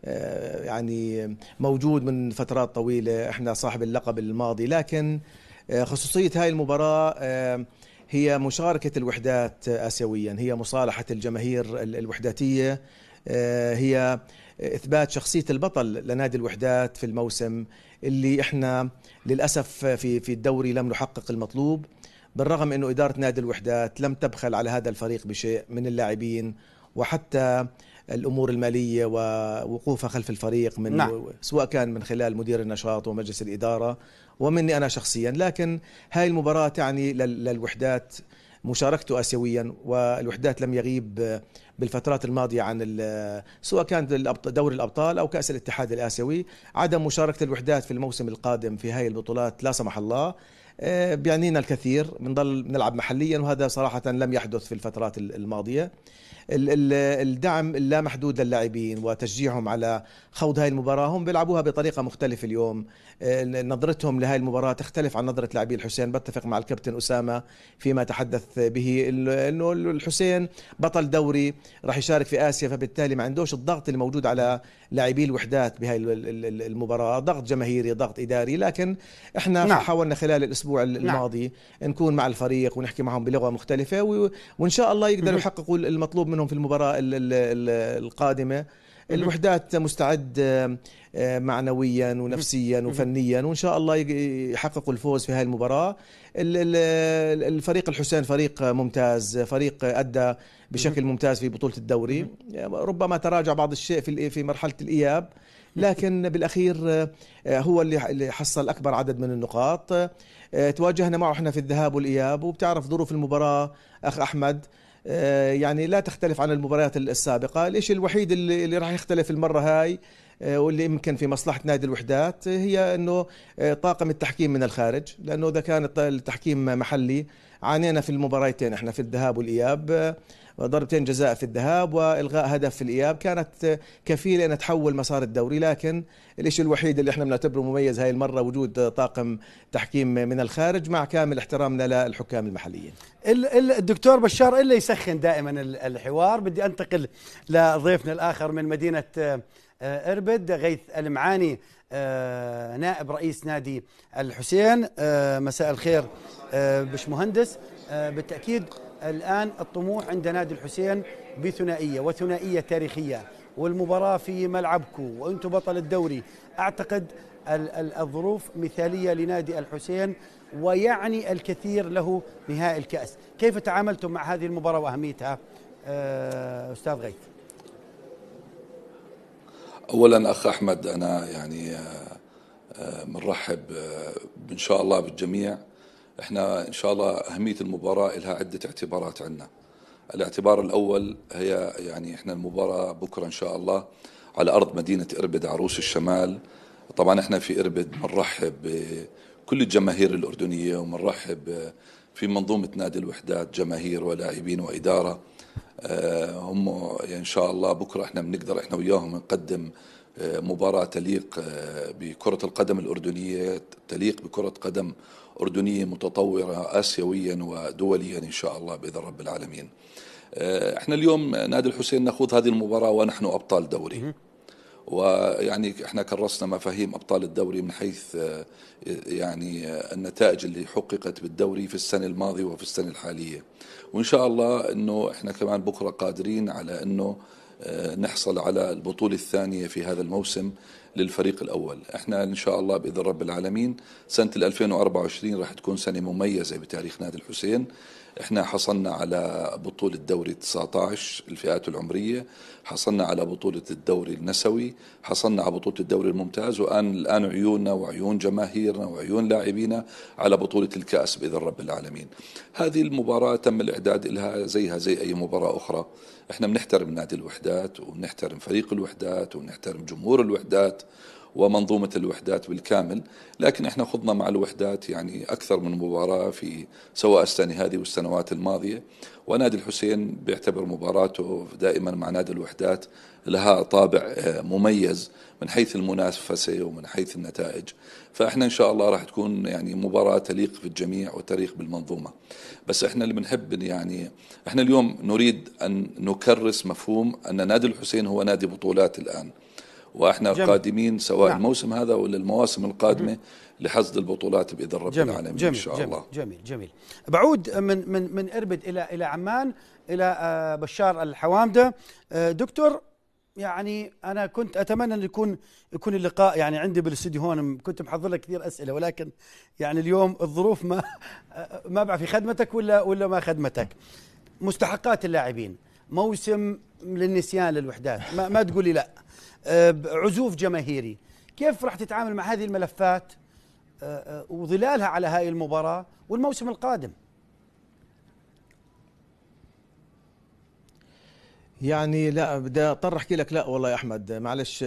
آه، يعني موجود من فترات طويله احنا صاحب اللقب الماضي لكن خصوصيه هاي المباراه هي مشاركه الوحدات اسيويا هي مصالحه الجماهير الوحداتيه آه، هي اثبات شخصيه البطل لنادي الوحدات في الموسم اللي احنا للاسف في في الدوري لم نحقق المطلوب بالرغم انه اداره نادي الوحدات لم تبخل على هذا الفريق بشيء من اللاعبين وحتى الامور الماليه ووقوفها خلف الفريق من نعم. سواء كان من خلال مدير النشاط ومجلس الاداره ومني انا شخصيا لكن هاي المباراه تعني للوحدات مشاركته آسيويا والوحدات لم يغيب بالفترات الماضية عن سواء كان دور الأبطال أو كأس الاتحاد الآسيوي عدم مشاركة الوحدات في الموسم القادم في هذه البطولات لا سمح الله آه، بيعنينا الكثير بنضل نلعب محليا وهذا صراحة لم يحدث في الفترات الماضية الدعم اللامحدود للاعبين وتشجيعهم على خوض هاي المباراة هم بيلعبوها بطريقة مختلفة اليوم نظرتهم لهذه المباراة تختلف عن نظرة لاعبي الحسين بتفق مع الكابتن أسامة فيما تحدث به أنه الحسين بطل دوري راح يشارك في آسيا فبالتالي ما عندوش الضغط الموجود على لاعبي الوحدات بهاي المباراة ضغط جماهيري ضغط إداري لكن احنا نعم. حاولنا خلال الأسبوع نعم. الماضي نعم. نكون مع الفريق ونحكي معهم بلغة مختلفة وإن شاء الله يقدروا يحققوا المطلوب من منهم في المباراة القادمة الوحدات مستعد معنويا ونفسيا وفنيا وان شاء الله يحققوا الفوز في هذه المباراه الفريق الحسين فريق ممتاز فريق ادى بشكل ممتاز في بطوله الدوري ربما تراجع بعض الشيء في في مرحله الاياب لكن بالاخير آه، هو اللي حصل اكبر عدد من النقاط آه، تواجهنا معه احنا في الذهاب والاياب وبتعرف ظروف المباراه اخ احمد آه، يعني لا تختلف عن المباريات السابقة الشيء الوحيد اللي, اللي راح يختلف المرة هاي آه، واللي يمكن في مصلحة نادي الوحدات هي أنه آه، طاقم التحكيم من الخارج لأنه إذا كان التحكيم محلي عانينا في المباريتين احنا في الذهاب والإياب ضربتين جزاء في الذهاب والغاء هدف في الاياب كانت كفيله ان تحول مسار الدوري لكن الشيء الوحيد اللي احنا بنعتبره مميز هاي المره وجود طاقم تحكيم من الخارج مع كامل احترامنا للحكام المحليين الدكتور بشار إيه الا
يسخن دائما الحوار بدي انتقل لضيفنا الاخر من مدينه آه، اربد غيث المعاني آه، نائب رئيس نادي الحسين آه، مساء الخير بشمهندس بالتاكيد الآن الطموح عند نادي الحسين بثنائية وثنائية تاريخية والمباراة في ملعبكم وأنتم بطل الدوري أعتقد الظروف مثالية لنادي الحسين ويعني الكثير له نهائي الكأس كيف تعاملتم مع هذه المباراة وأهميتها آه، أستاذ غيث
أولا أخ أحمد أنا يعني بنرحب آه، آه، إن شاء الله بالجميع احنا ان شاء الله اهميه المباراه لها عده اعتبارات عندنا. الاعتبار الاول هي يعني احنا المباراه بكره ان شاء الله على ارض مدينه اربد عروس الشمال. طبعا احنا في اربد بنرحب بكل الجماهير الاردنيه ومنرحب في منظومه نادي الوحدات جماهير ولاعبين واداره. آه، هم يعني ان شاء الله بكره احنا بنقدر احنا وياهم نقدم آه، مباراة تليق آه، بكرة القدم الأردنية تليق بكرة قدم أردنية متطورة آسيويا ودوليا إن شاء الله بإذن رب العالمين آه، احنا اليوم نادي الحسين نخوض هذه المباراة ونحن أبطال دوري ويعني احنا كرسنا مفاهيم ابطال الدوري من حيث آه، يعني آه، النتائج اللي حققت بالدوري في السنه الماضيه وفي السنه الحاليه وان شاء الله انه احنا كمان بكره قادرين على انه نحصل على البطوله الثانيه في هذا الموسم للفريق الأول احنا إن شاء الله بإذن رب العالمين سنة 2024 راح تكون سنة مميزة بتاريخ نادي الحسين احنا حصلنا على بطولة دوري 19 الفئات العمرية حصلنا على بطولة الدوري النسوي حصلنا على بطولة الدوري الممتاز وآن الآن عيوننا وعيون جماهيرنا وعيون لاعبينا على بطولة الكأس بإذن رب العالمين هذه المباراة تم الإعداد لها زيها زي أي مباراة أخرى احنا بنحترم نادي الوحدات وبنحترم فريق الوحدات وبنحترم جمهور الوحدات ومنظومة الوحدات بالكامل لكن احنا خضنا مع الوحدات يعني أكثر من مباراة في سواء السنة هذه والسنوات الماضية ونادي الحسين بيعتبر مباراته دائما مع نادي الوحدات لها طابع آه، مميز من حيث المنافسة ومن حيث النتائج فاحنا ان شاء الله راح تكون يعني مباراه تليق بالجميع وتليق بالمنظومه بس احنا اللي بنحب يعني احنا اليوم نريد ان نكرس مفهوم ان نادي الحسين هو نادي بطولات الان واحنا جميل. قادمين سواء نعم. الموسم هذا ولا المواسم القادمه مم. لحصد البطولات باذن رب جميل. العالمين جميل. ان شاء جميل. الله
جميل جميل بعود من من من اربد الى الى عمان الى آه، بشار الحوامده آه، دكتور يعني انا كنت اتمنى ان يكون يكون اللقاء يعني عندي بالاستديو هون كنت محضر لك كثير اسئله ولكن يعني اليوم الظروف ما ما بعرف في خدمتك ولا ولا ما خدمتك مستحقات اللاعبين موسم للنسيان للوحدات ما, ما تقولي لا عزوف جماهيري كيف راح تتعامل مع هذه الملفات وظلالها على هاي المباراه والموسم القادم
يعني لا بدي اضطر احكي لك لا والله يا احمد معلش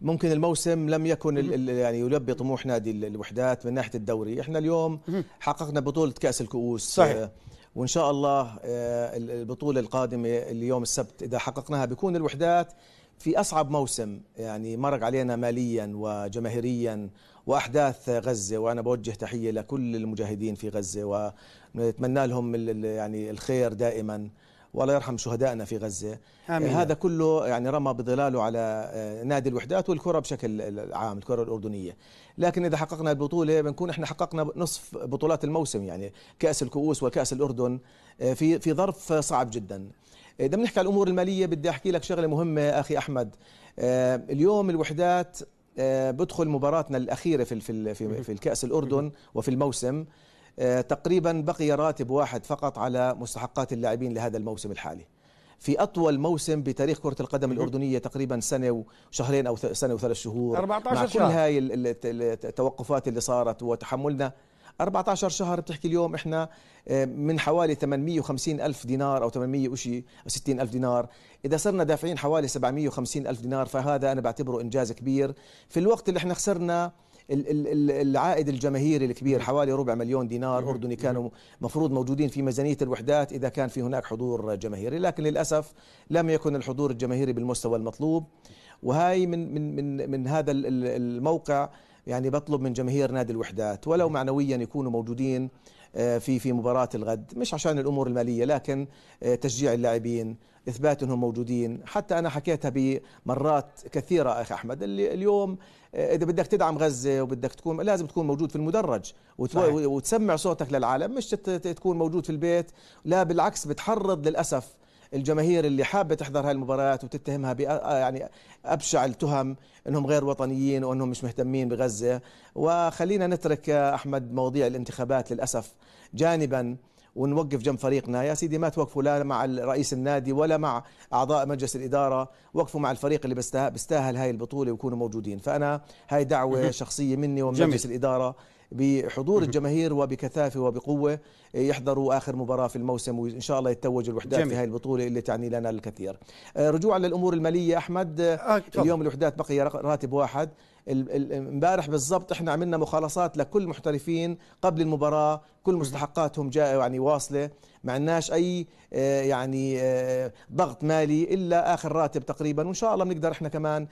ممكن الموسم لم يكن يعني يلبي طموح نادي الوحدات من ناحيه الدوري احنا اليوم حققنا بطوله كاس الكؤوس صحيح آه، وان شاء الله آه، البطوله القادمه اليوم السبت اذا حققناها بيكون الوحدات في اصعب موسم يعني مرق علينا ماليا وجماهيريا واحداث غزه وانا بوجه تحيه لكل المجاهدين في غزه ونتمنى لهم يعني الخير دائما والله يرحم شهدائنا في غزة آمين. هذا كله يعني رمى بظلاله على آه، نادي الوحدات والكرة بشكل عام الكرة الأردنية لكن إذا حققنا البطولة بنكون إحنا حققنا نصف بطولات الموسم يعني كأس الكؤوس وكأس الأردن آه، في في ظرف صعب جدا إذا بنحكي على الأمور المالية بدي أحكي لك شغلة مهمة أخي أحمد آه، اليوم الوحدات بدخل مباراتنا الأخيرة في في في, في الكأس الأردن وفي الموسم آه، تقريبا بقي راتب واحد فقط على مستحقات اللاعبين لهذا الموسم الحالي في اطول موسم بتاريخ كره القدم الاردنيه تقريبا سنه وشهرين او سنه وثلاث شهور 14 مع كل هاي التوقفات اللي صارت وتحملنا 14 شهر بتحكي اليوم احنا آه، من حوالي 850 ألف دينار أو 800 وشي 60 ألف دينار إذا صرنا دافعين حوالي 750 ألف دينار فهذا أنا بعتبره إنجاز كبير في الوقت اللي احنا خسرنا العائد الجماهيري الكبير حوالي ربع مليون دينار أردني كانوا مفروض موجودين في ميزانية الوحدات إذا كان في هناك حضور جماهيري لكن للأسف لم يكن الحضور الجماهيري بالمستوى المطلوب وهي من من من من هذا الموقع يعني بطلب من جماهير نادي الوحدات ولو معنويا يكونوا موجودين آه، في في مباراه الغد مش عشان الامور الماليه لكن آه، تشجيع اللاعبين اثبات انهم موجودين حتى انا حكيتها بمرات كثيره اخ احمد اللي اليوم آه، اذا بدك تدعم غزه وبدك تكون لازم تكون موجود في المدرج وتسمع صوتك للعالم مش تكون موجود في البيت لا بالعكس بتحرض للاسف الجماهير اللي حابه تحضر هاي المباريات وتتهمها ب آه، يعني ابشع التهم انهم غير وطنيين وانهم مش مهتمين بغزه وخلينا نترك يا احمد مواضيع الانتخابات للاسف جانبا ونوقف جنب فريقنا يا سيدي ما توقفوا لا مع رئيس النادي ولا مع اعضاء مجلس الاداره وقفوا مع الفريق اللي بيستاهل هاي البطوله ويكونوا موجودين فانا هاي دعوه شخصيه مني ومن مجلس الاداره بحضور الجماهير وبكثافه وبقوه آه، يحضروا اخر مباراه في الموسم وان شاء الله يتوج الوحدات جميل. في هذه البطوله اللي تعني لنا الكثير. آه، رجوعا للامور الماليه احمد آه, آه، اليوم الوحدات بقي راتب واحد امبارح بالضبط احنا عملنا مخالصات لكل المحترفين قبل المباراه كل مستحقاتهم جاء يعني واصله ما عندناش اي يعني ضغط مالي الا اخر راتب تقريبا وان شاء الله بنقدر احنا كمان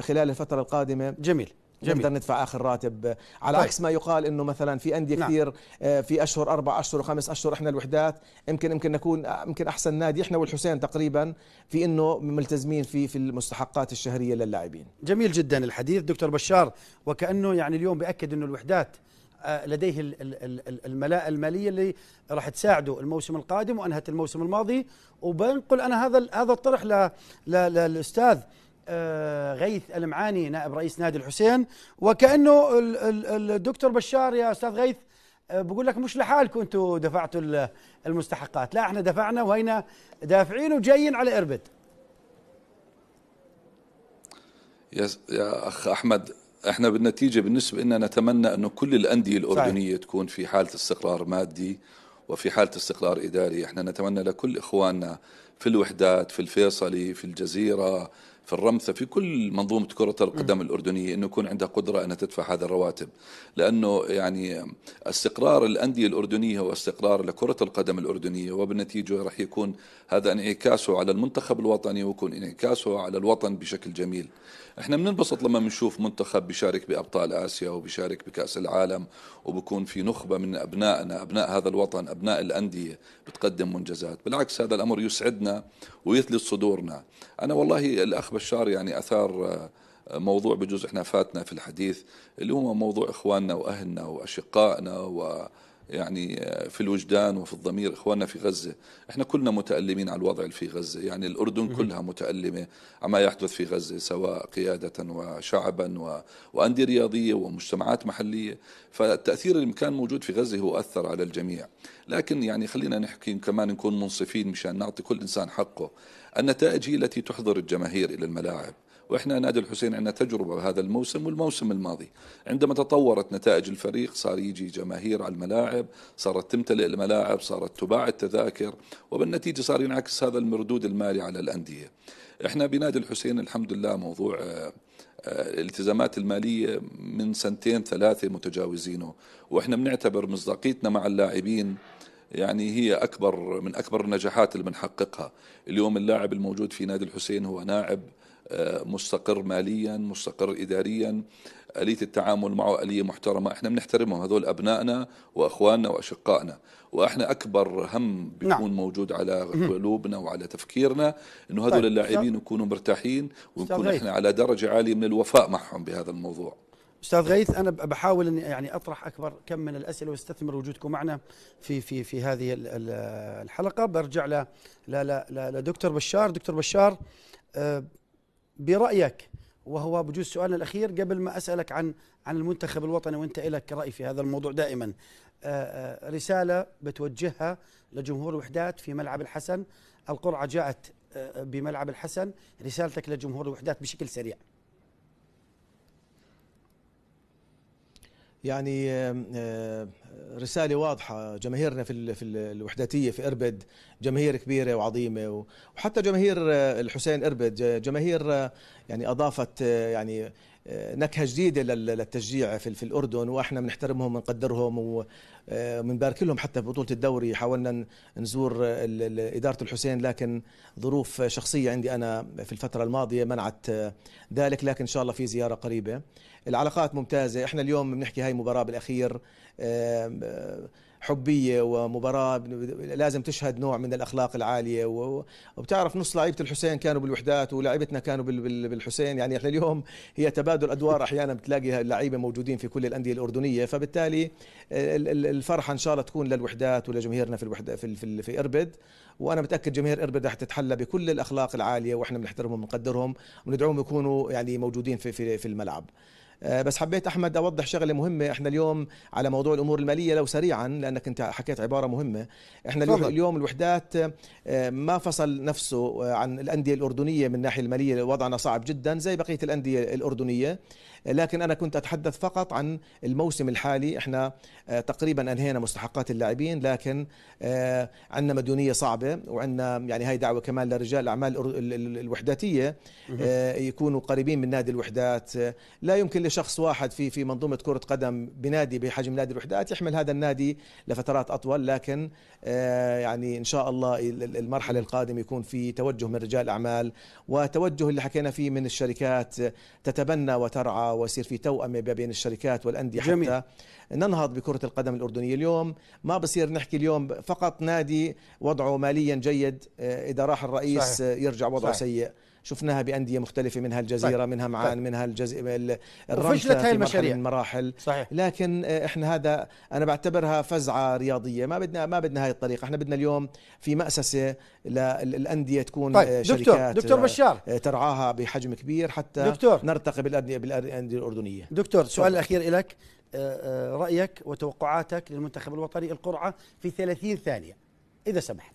خلال الفتره القادمه جميل جميل. نقدر ندفع اخر راتب على طيب. عكس ما يقال انه مثلا في انديه نعم. كثير آه، في اشهر اربع اشهر وخمس اشهر احنا الوحدات يمكن يمكن نكون آه، يمكن احسن نادي احنا والحسين تقريبا في انه ملتزمين في في المستحقات الشهريه للاعبين جميل
جدا الحديث دكتور بشار وكانه يعني اليوم باكد انه الوحدات آه، لديه الملاءة المالية اللي راح تساعده الموسم القادم وأنهت الموسم الماضي وبنقل أنا هذا هذا الطرح للأستاذ آه، غيث المعاني نائب رئيس نادي الحسين وكانه الدكتور بشار يا استاذ غيث آه، بقول لك مش لحالكم انتم دفعتوا المستحقات لا احنا دفعنا وهينا دافعين وجايين على اربد
يا يا اخ احمد احنا بالنتيجه بالنسبه لنا نتمنى انه كل الانديه الاردنيه صحيح. تكون في حاله استقرار مادي وفي حاله استقرار اداري احنا نتمنى لكل اخواننا في الوحدات في الفيصلي في الجزيره في الرمثة في كل منظومة كرة القدم الأردنية أنه يكون عندها قدرة أنها تدفع هذا الرواتب لأنه يعني استقرار الأندية الأردنية واستقرار لكرة القدم الأردنية وبالنتيجة رح يكون هذا انعكاسه على المنتخب الوطني ويكون انعكاسه على الوطن بشكل جميل احنا بننبسط لما بنشوف منتخب بيشارك بابطال اسيا وبيشارك بكاس العالم وبكون في نخبه من ابنائنا ابناء هذا الوطن ابناء الانديه بتقدم منجزات بالعكس هذا الامر يسعدنا ويثلي صدورنا انا والله الاخ بشار يعني اثار آه، موضوع بجوز احنا فاتنا في الحديث اللي هو موضوع اخواننا واهلنا واشقائنا و يعني آه، في الوجدان وفي الضمير إخواننا في غزة إحنا كلنا متألمين على الوضع في غزة يعني الأردن كلها متألمة عما يحدث في غزة سواء قيادة وشعبا و... وأندية رياضية ومجتمعات محلية فالتأثير اللي كان موجود في غزة هو أثر على الجميع لكن يعني خلينا نحكي كمان نكون منصفين مشان نعطي كل إنسان حقه النتائج هي التي تحضر الجماهير إلى الملاعب واحنا نادي الحسين عندنا تجربه بهذا الموسم والموسم الماضي عندما تطورت نتائج الفريق صار يجي جماهير على الملاعب صارت تمتلئ الملاعب صارت تباع التذاكر وبالنتيجه صار ينعكس هذا المردود المالي على الانديه احنا بنادي الحسين الحمد لله موضوع آه، آه، الالتزامات الماليه من سنتين ثلاثه متجاوزينه واحنا بنعتبر مصداقيتنا مع اللاعبين يعني هي اكبر من اكبر النجاحات اللي بنحققها اليوم اللاعب الموجود في نادي الحسين هو لاعب مستقر ماليا مستقر إداريا آلية التعامل معه آلية محترمة احنا بنحترمهم هذول أبنائنا وأخواننا وأشقائنا واحنا اكبر هم بيكون نعم. موجود على قلوبنا وعلى تفكيرنا انه هذول طيب. اللاعبين يكونوا مرتاحين ونكون احنا على درجه عاليه من الوفاء معهم بهذا الموضوع
استاذ غيث انا بحاول اني يعني اطرح اكبر كم من الاسئله واستثمر وجودكم معنا في في في هذه الحلقه برجع ل لدكتور بشار دكتور بشار آه، برأيك وهو بجوز سؤالنا الأخير قبل ما أسألك عن عن المنتخب الوطني وأنت لك رأي في هذا الموضوع دائما آه، آه، رسالة بتوجهها لجمهور الوحدات في ملعب الحسن القرعة جاءت آه، بملعب الحسن رسالتك لجمهور الوحدات بشكل سريع
يعني رساله واضحه جماهيرنا في في الوحداتيه في اربد جماهير كبيره وعظيمه وحتى جماهير الحسين اربد جماهير يعني اضافت يعني نكهه جديده للتشجيع في, في الاردن واحنا بنحترمهم ونقدرهم وبنبارك لهم حتى ببطوله الدوري حاولنا نزور اداره الحسين لكن ظروف شخصيه عندي انا في الفتره الماضيه منعت ذلك لكن ان شاء الله في زياره قريبه العلاقات ممتازه احنا اليوم بنحكي هاي مباراه بالاخير حبيه ومباراه لازم تشهد نوع من الاخلاق العاليه وبتعرف نص لعيبه الحسين كانوا بالوحدات ولاعيبتنا كانوا بالحسين يعني احنا اليوم هي تبادل ادوار احيانا بتلاقي اللعيبه موجودين في كل الانديه الاردنيه فبالتالي الفرحه ان شاء الله تكون للوحدات ولجماهيرنا في الوحده في في, في اربد وانا متاكد جماهير اربد رح تتحلى بكل الاخلاق العاليه واحنا بنحترمهم وبنقدرهم وندعوهم يكونوا يعني موجودين في في, في الملعب آه، بس حبيت احمد اوضح شغله مهمه احنا اليوم على موضوع الامور الماليه لو سريعا لانك انت حكيت عباره مهمه احنا اليوم, اليوم الوحدات آه، ما فصل نفسه آه، عن الانديه الاردنيه من الناحيه الماليه وضعنا صعب جدا زي بقيه الانديه الاردنيه لكن أنا كنت أتحدث فقط عن الموسم الحالي احنا آه، تقريبا أنهينا مستحقات اللاعبين لكن آه، عندنا مديونية صعبة وعندنا يعني هاي دعوة كمان لرجال الأعمال الوحداتية آه، يكونوا قريبين من نادي الوحدات لا يمكن لشخص واحد في في منظومة كرة قدم بنادي بحجم نادي الوحدات يحمل هذا النادي لفترات أطول لكن يعني إن شاء الله المرحلة القادمة يكون في توجه من رجال الأعمال وتوجه اللي حكينا فيه من الشركات تتبنى وترعى ويصير في توأمه بين الشركات والانديه جميل. حتى ننهض بكره القدم الاردنيه اليوم ما بصير نحكي اليوم فقط نادي وضعه ماليا جيد آه، اذا راح الرئيس صحيح. آه، يرجع وضعه صحيح. سيء شفناها بانديه مختلفه منها الجزيره طيب، منها معان طيب. منها الجزيره الرمشه هاي المشاريع من مراحل صحيح. لكن آه، احنا هذا انا بعتبرها فزعه رياضيه ما بدنا ما بدنا هاي الطريقه احنا بدنا اليوم في مأسسه للانديه تكون طيب. آه، شركات دكتور دكتور آه، بشار ترعاها بحجم كبير حتى دكتور. نرتقي بالانديه بالانديه الاردنيه دكتور سؤال الاخير
لك رايك وتوقعاتك للمنتخب الوطني القرعه في 30 ثانيه اذا سمحت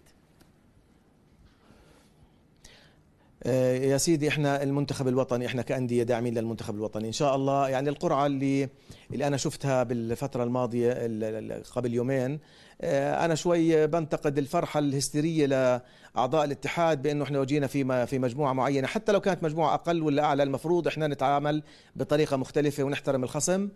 آه، يا سيدي احنا المنتخب الوطني احنا كانديه داعمين للمنتخب الوطني ان شاء الله يعني القرعه اللي اللي انا شفتها بالفتره الماضيه قبل يومين آه، انا شوي بنتقد الفرحه الهستيريه لاعضاء الاتحاد بانه احنا وجينا في في مجموعه معينه حتى لو كانت مجموعه اقل ولا اعلى المفروض احنا نتعامل بطريقه مختلفه ونحترم الخصم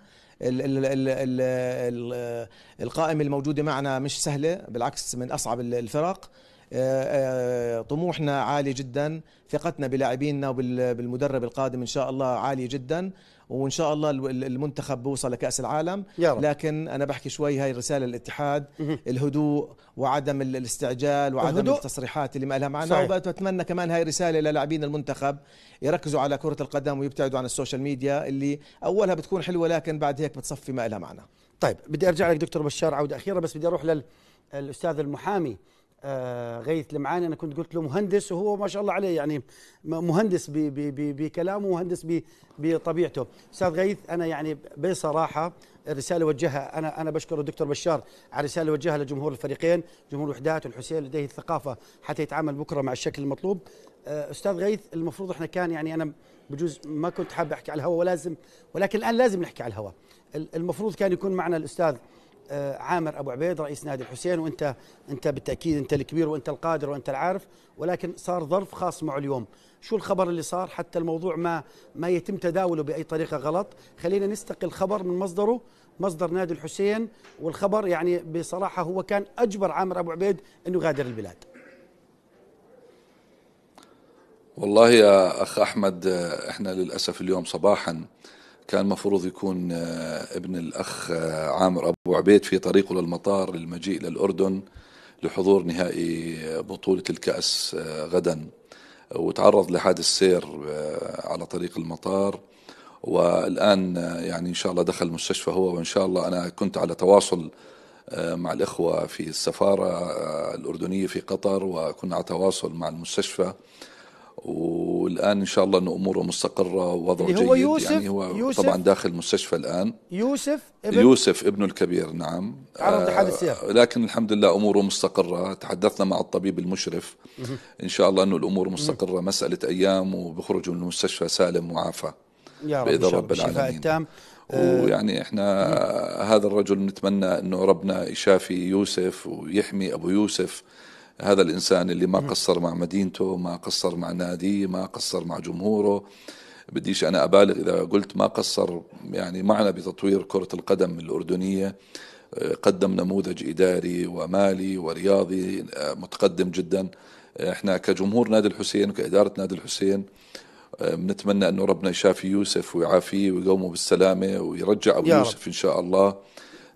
القائمه الموجوده معنا مش سهله بالعكس من اصعب الفرق آه، آه، طموحنا عالي جدا ثقتنا بلاعبينا وبالمدرب القادم ان شاء الله عاليه جدا وان شاء الله المنتخب بوصل لكاس العالم يا رب. لكن انا بحكي شوي هاي الرسالة للاتحاد الهدوء وعدم الاستعجال وعدم الهدوء. التصريحات اللي ما لها معنى وبتمنى كمان هاي رساله للاعبين المنتخب يركزوا على كره القدم ويبتعدوا عن السوشيال ميديا اللي اولها بتكون حلوه لكن بعد هيك بتصفي ما لها معنى طيب بدي ارجع لك دكتور بشار
عوده أخيرة بس بدي اروح للاستاذ المحامي آه، غيث لمعاني انا كنت قلت له مهندس وهو ما شاء الله عليه يعني مهندس بكلامه مهندس بطبيعته استاذ غيث انا يعني بصراحه رساله وجهها انا انا بشكر الدكتور بشار على الرساله وجهها لجمهور الفريقين جمهور الوحدات والحسين لديه الثقافه حتى يتعامل بكره مع الشكل المطلوب آه، استاذ غيث المفروض احنا كان يعني انا بجوز ما كنت حاب احكي على الهواء ولازم ولكن الان لازم نحكي على الهواء المفروض كان يكون معنا الاستاذ آه، عامر ابو عبيد رئيس نادي الحسين وانت انت بالتاكيد انت الكبير وانت القادر وانت العارف ولكن صار ظرف خاص معه اليوم شو الخبر اللي صار حتى الموضوع ما ما يتم تداوله باي طريقه غلط خلينا نستقي الخبر من مصدره مصدر نادي الحسين والخبر يعني بصراحه هو كان اجبر عامر ابو عبيد انه يغادر البلاد
والله يا اخ احمد آه، احنا للاسف اليوم صباحا كان مفروض يكون آه، ابن الأخ آه، عامر أبو عبيد في طريقه للمطار للمجيء للأردن لحضور نهائي آه، بطولة الكأس غدا وتعرض لحادث سير على طريق المطار والآن يعني إن شاء الله دخل المستشفى هو وإن شاء الله أنا كنت على تواصل مع الإخوة في السفارة الأردنية في قطر وكنا على تواصل مع المستشفى والان ان شاء الله انه اموره مستقره ووضعه جيد يعني يوسف يعني هو يوسف طبعا داخل مستشفى الان
يوسف ابن
يوسف ابنه الكبير نعم تعرض لحادث آه، سير لكن الحمد لله اموره مستقره تحدثنا مع الطبيب المشرف ان شاء الله انه الامور مستقره مساله ايام وبخرج من المستشفى سالم وعافى يا رب باذن رب العالمين التام آه، ويعني احنا هذا الرجل نتمنى انه ربنا يشافي يوسف ويحمي ابو يوسف هذا الإنسان اللي ما قصر مع مدينته ما قصر مع ناديه ما قصر مع جمهوره بديش أنا أبالغ إذا قلت ما قصر يعني معنا بتطوير كرة القدم الأردنية آه، قدم نموذج إداري ومالي ورياضي آه، متقدم جدا آه، احنا كجمهور نادي الحسين وكإدارة نادي الحسين بنتمنى أنه ربنا يشافي يوسف ويعافيه ويقومه بالسلامة ويرجع أبو يوسف إن شاء الله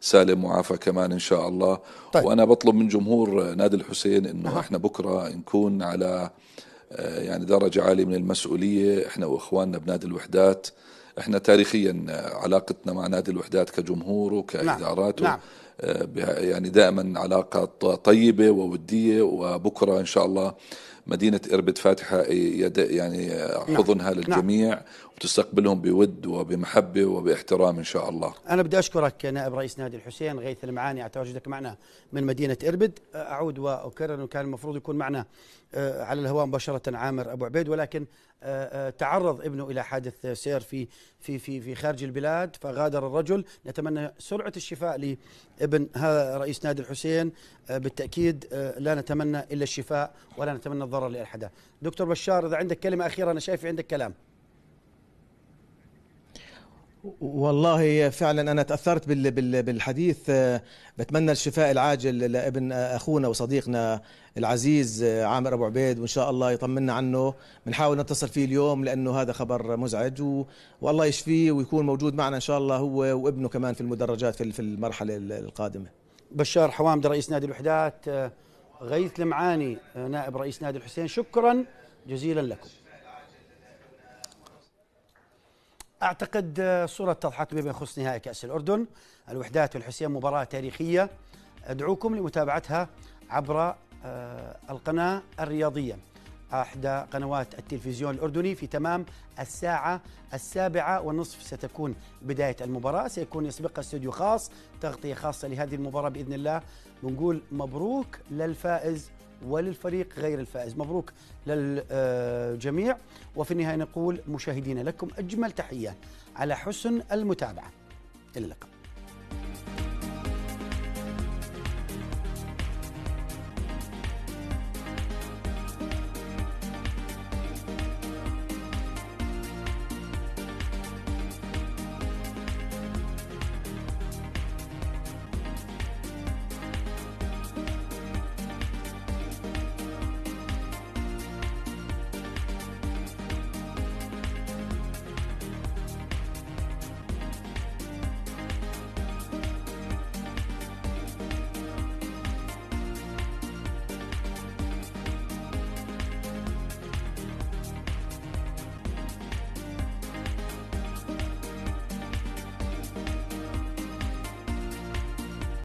سالم وعافى كمان ان شاء الله طيب. وانا بطلب من جمهور نادي الحسين انه أه. احنا بكره نكون على آه، يعني درجه عاليه من المسؤوليه احنا واخواننا بنادي الوحدات احنا تاريخيا علاقتنا مع نادي الوحدات كجمهور وكادارات نعم. نعم. آه، يعني دائما علاقة طيبة وودية وبكرة إن شاء الله مدينة إربد فاتحة يعني نعم. حضنها نعم. للجميع نعم. وتستقبلهم بود وبمحبة وباحترام إن شاء الله
أنا بدي أشكرك نائب رئيس نادي الحسين غيث المعاني على تواجدك معنا من مدينة إربد أعود وأكرر أنه كان المفروض يكون معنا آه، على الهواء مباشرة عامر أبو عبيد ولكن تعرض ابنه الى حادث سير في في في في خارج البلاد فغادر الرجل نتمنى سرعه الشفاء لابن هذا رئيس نادي الحسين آه، بالتاكيد آه، لا نتمنى الا الشفاء ولا نتمنى الضرر لاحد دكتور بشار اذا عندك كلمه اخيره انا شايف عندك كلام
والله فعلا انا تاثرت بالحديث آه، بتمنى الشفاء العاجل لابن اخونا وصديقنا العزيز آه، عامر ابو عبيد وان شاء الله يطمنا عنه بنحاول نتصل فيه اليوم لانه هذا خبر مزعج و... والله يشفيه ويكون موجود معنا ان شاء الله هو وابنه كمان في المدرجات في المرحله القادمه
بشار حوامد رئيس نادي الوحدات آه، غيث لمعاني نائب رئيس نادي الحسين شكرا جزيلا لكم اعتقد آه، صوره اتضحت بما يخص نهائي كاس الاردن الوحدات والحسين مباراه تاريخيه ادعوكم لمتابعتها عبر آه، القناه الرياضيه احدى قنوات التلفزيون الاردني في تمام الساعه السابعه والنصف ستكون بدايه المباراه سيكون يسبقها استوديو خاص تغطيه خاصه لهذه المباراه باذن الله بنقول مبروك للفائز وللفريق غير الفائز مبروك للجميع وفي النهاية نقول مشاهدينا لكم أجمل تحية على حسن المتابعة إلى اللقاء